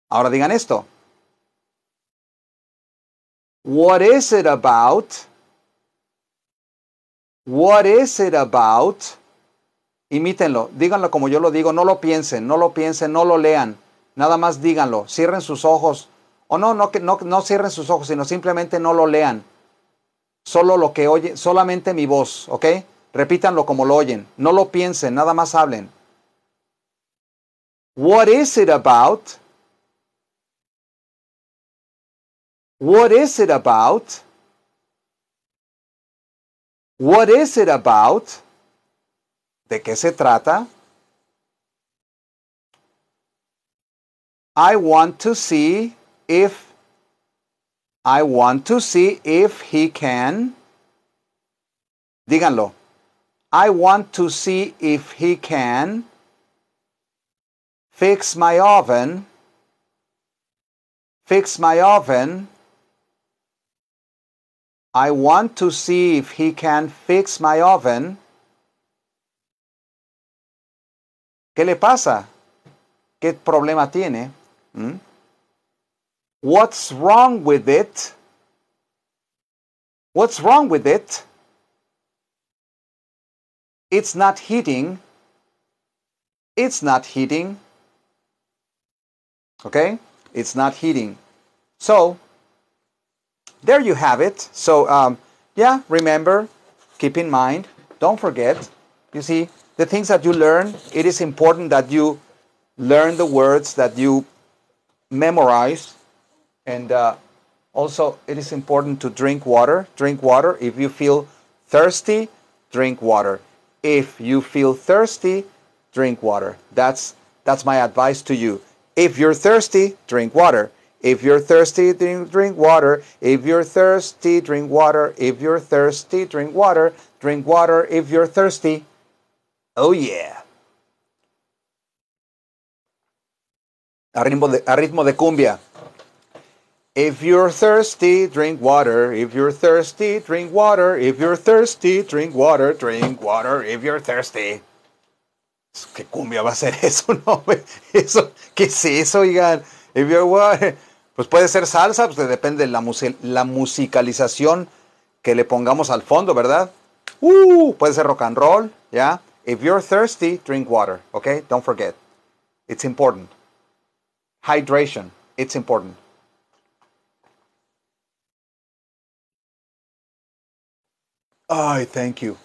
Ahora digan esto. What is it about? What is it about? Imítenlo, díganlo como yo lo digo, no lo piensen, no lo piensen, no lo lean. Nada más díganlo, cierren sus ojos. O no, no, no, no cierren sus ojos, sino simplemente no lo lean. Solo lo que oye, solamente mi voz, ¿ok? Repítanlo como lo oyen. No lo piensen, nada más hablen. What is it about? What is it about? What is it about? ¿De qué se trata? I want to see if I want to see if he can díganlo I want to see if he can fix my oven fix my oven I want to see if he can fix my oven. ¿Qué le pasa? ¿Qué problema tiene? Hmm? What's wrong with it? What's wrong with it? It's not heating. It's not heating. Okay? It's not heating. So, there you have it. So, um, yeah, remember, keep in mind, don't forget. You see, the things that you learn, it is important that you learn the words that you memorize and uh, also it is important to drink water drink water if you feel thirsty drink water if you feel thirsty drink water that's that's my advice to you if you're thirsty drink water if you're thirsty, drink, water. If you're thirsty, drink water. If you're thirsty, drink water. Drink water if you're thirsty. Oh, yeah. a ritmo de, a ritmo de cumbia. If you're thirsty, drink water. If you're thirsty, drink water. If you're thirsty, drink water. Drink water if you're thirsty. ¿Qué cumbia va a ser (laughs) eso, no? Eso, ¿Qué es eso, oigan? If you're water. Pues puede ser salsa, pues depende de la, la musicalización que le pongamos al fondo, ¿verdad? Uh, puede ser rock and roll, ¿ya? If you're thirsty, drink water, ¿ok? Don't forget. It's important. hydration, it's important. Ay, thank you.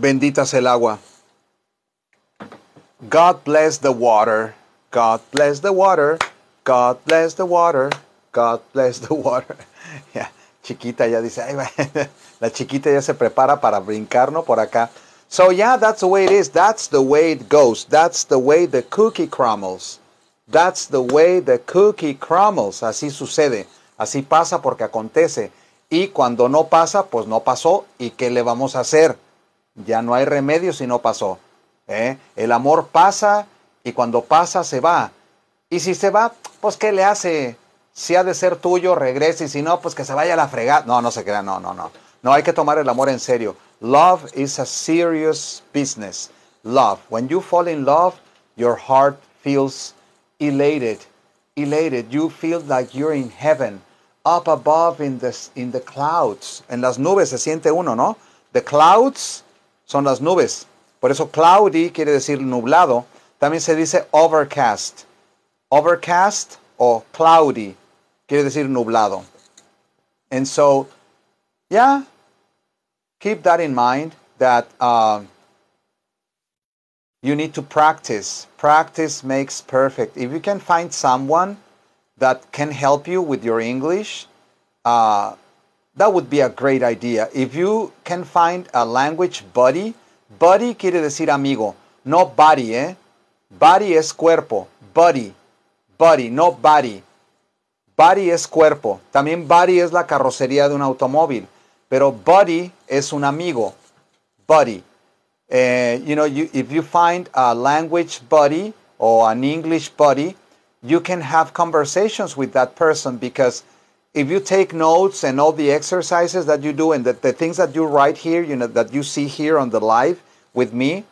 Bendita sea el agua. God bless the water. God bless the water. God bless the water. God bless the water. (laughs) yeah. Chiquita ya dice, Ay, (laughs) la chiquita ya se prepara para brincarnos por acá. So yeah, that's the way it is. That's the way it goes. That's the way the cookie crumbles. That's the way the cookie crumbles. Así sucede, así pasa porque acontece. Y cuando no pasa, pues no pasó. ¿Y qué le vamos a hacer? Ya no hay remedio si no pasó. ¿eh? El amor pasa y cuando pasa se va. Y si se va, pues ¿qué le hace? Si ha de ser tuyo, regrese. Y si no, pues que se vaya a la fregada. No, no se crea, no, no, no. No hay que tomar el amor en serio. Love is a serious business. Love. When you fall in love, your heart feels elated, elated. You feel like you're in heaven, up above in the, in the clouds. En las nubes se siente uno, ¿no? The clouds son las nubes. Por eso cloudy quiere decir nublado. También se dice overcast. Overcast o cloudy quiere decir nublado. And so, yeah, keep that in mind that. Uh, you need to practice. Practice makes perfect. If you can find someone that can help you with your English, uh, that would be a great idea. If you can find a language buddy, buddy quiere decir amigo, no body, eh? Body es cuerpo, buddy, buddy, no body. Body es cuerpo. También body es la carrocería de un automóvil, pero buddy es un amigo, buddy. And you know, you, if you find a language buddy or an English buddy, you can have conversations with that person because if you take notes and all the exercises that you do and the, the things that you write here, you know, that you see here on the live with me,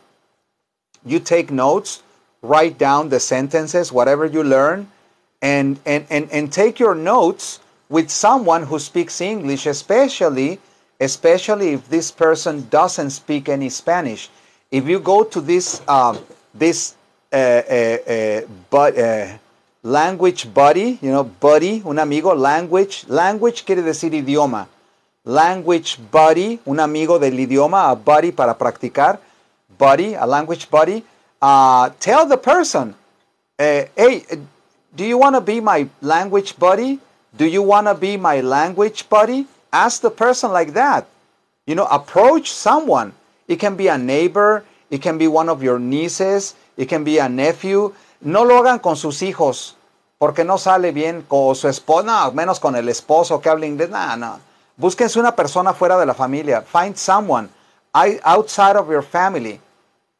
you take notes, write down the sentences, whatever you learn, and, and, and, and take your notes with someone who speaks English, especially especially if this person doesn't speak any Spanish. If you go to this uh, this uh, uh, uh but, uh, language buddy, you know, buddy, un amigo, language, language quiere decir idioma. Language buddy, un amigo del idioma, a buddy para practicar, buddy, a language buddy. Uh, tell the person, uh, hey, do you want to be my language buddy? Do you want to be my language buddy? ask the person like that. You know, approach someone. It can be a neighbor, it can be one of your nieces, it can be a nephew. No lo hagan con sus hijos, porque no sale bien con su esposa, no, menos con el esposo que habla inglés. No, no. Búsquense una persona fuera de la familia. Find someone outside of your family.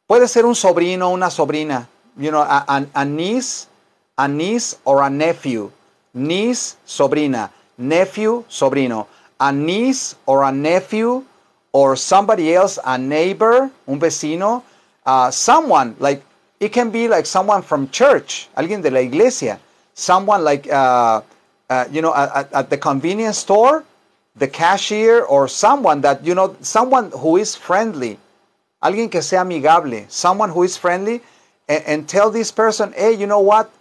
Puede ser un sobrino, una sobrina, you know, a, a niece, a niece or a nephew. Niece, sobrina. Nephew, sobrino. a niece or a nephew or somebody else, a neighbor, un vecino, uh, someone like it can be like someone from church, alguien de la iglesia, someone like uh, uh, you know at, at, the convenience store, the cashier or someone that you know someone who is friendly, alguien que sea amigable, someone who is friendly, and, and tell this person, hey, you know what,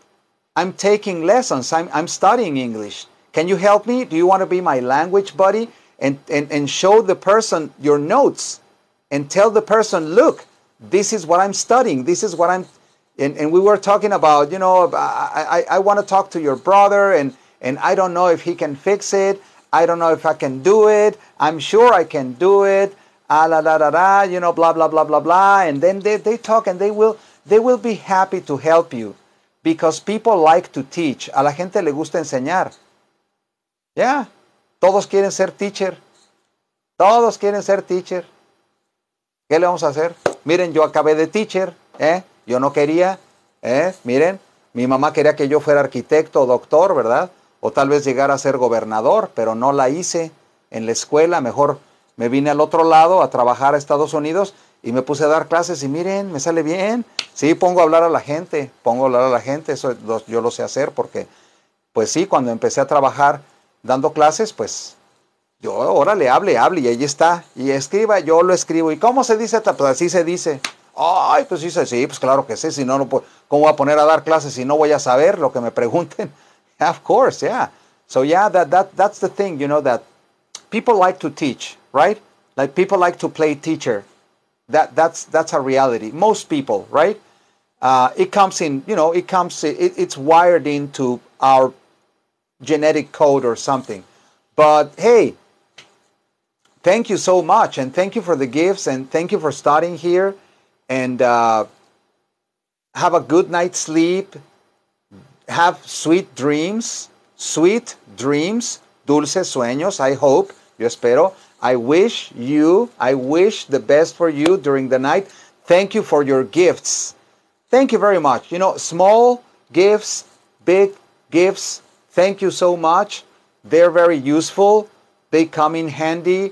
I'm taking lessons, I'm, I'm studying English can you help me? Do you want to be my language buddy? And, and, and show the person your notes and tell the person, look, this is what I'm studying. This is what I'm. And, and we were talking about, you know, I, I, I want to talk to your brother and, and I don't know if he can fix it. I don't know if I can do it. I'm sure I can do it. Ah, la, la, la, la, you know, blah, blah, blah, blah, blah. And then they, they talk and they will, they will be happy to help you because people like to teach. A la gente le gusta enseñar. Ya, todos quieren ser teacher. Todos quieren ser teacher. ¿Qué le vamos a hacer? Miren, yo acabé de teacher, ¿eh? Yo no quería, ¿eh? Miren, mi mamá quería que yo fuera arquitecto o doctor, ¿verdad? O tal vez llegar a ser gobernador, pero no la hice en la escuela. Mejor me vine al otro lado a trabajar a Estados Unidos y me puse a dar clases y miren, me sale bien. Sí, pongo a hablar a la gente, pongo a hablar a la gente, eso yo lo sé hacer porque, pues sí, cuando empecé a trabajar dando clases, pues yo ahora le hable, hable y ahí está. Y escriba, yo lo escribo. ¿Y cómo se dice? Pues así se dice. Ay, pues sí, sí, pues claro que sí. Si no, no puedo. ¿cómo voy a poner a dar clases si no voy a saber lo que me pregunten? (laughs) Of course, yeah. So yeah, that, that, that's the thing, you know, that people like to teach, right? Like people like to play teacher. That, that's, that's a reality. Most people, right? Uh, it comes in, you know, it comes, it's wired into our genetic code or something. But hey, thank you so much, and thank you for the gifts, and thank you for starting here, and uh, have a good night's sleep. Have sweet dreams, sweet dreams, dulces sueños. I hope, yo espero. I wish you, I wish the best for you during the night. Thank you for your gifts. Thank you very much. You know, small gifts, big gifts, Thank you so much. They're very useful. They come in handy.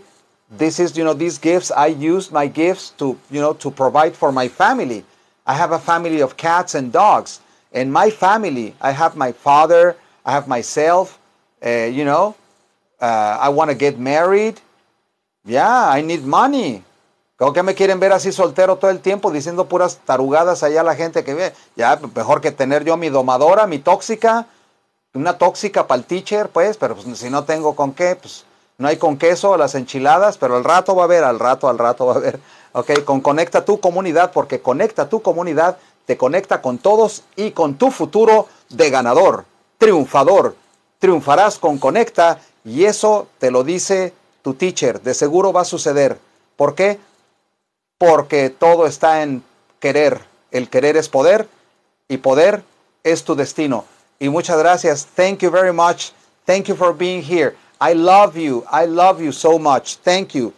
This is, you know, these gifts, I use my gifts to, you know, to provide for my family. I have a family of cats and dogs. And my family, I have my father, I have myself, uh, you know, uh, I want to get married. Yeah, I need money. ¿Cómo que me quieren ver así soltero todo el tiempo diciendo puras tarugadas allá a la gente que ve? Ya, mejor que tener yo mi domadora, mi tóxica, una tóxica para el teacher, pues, pero pues, si no tengo con qué, pues no hay con queso las enchiladas, pero al rato va a haber, al rato, al rato va a haber. (laughs) Ok, con Conecta tu comunidad, porque Conecta tu comunidad te conecta con todos y con tu futuro de ganador, triunfador. Triunfarás con Conecta y eso te lo dice tu teacher, de seguro va a suceder. ¿Por qué? Porque todo está en querer. El querer es poder y poder es tu destino. Y muchas gracias. Thank you very much. Thank you for being here. I love you. I love you so much. Thank you.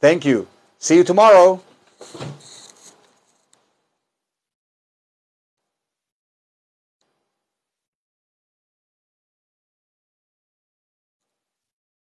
Thank you. See you tomorrow.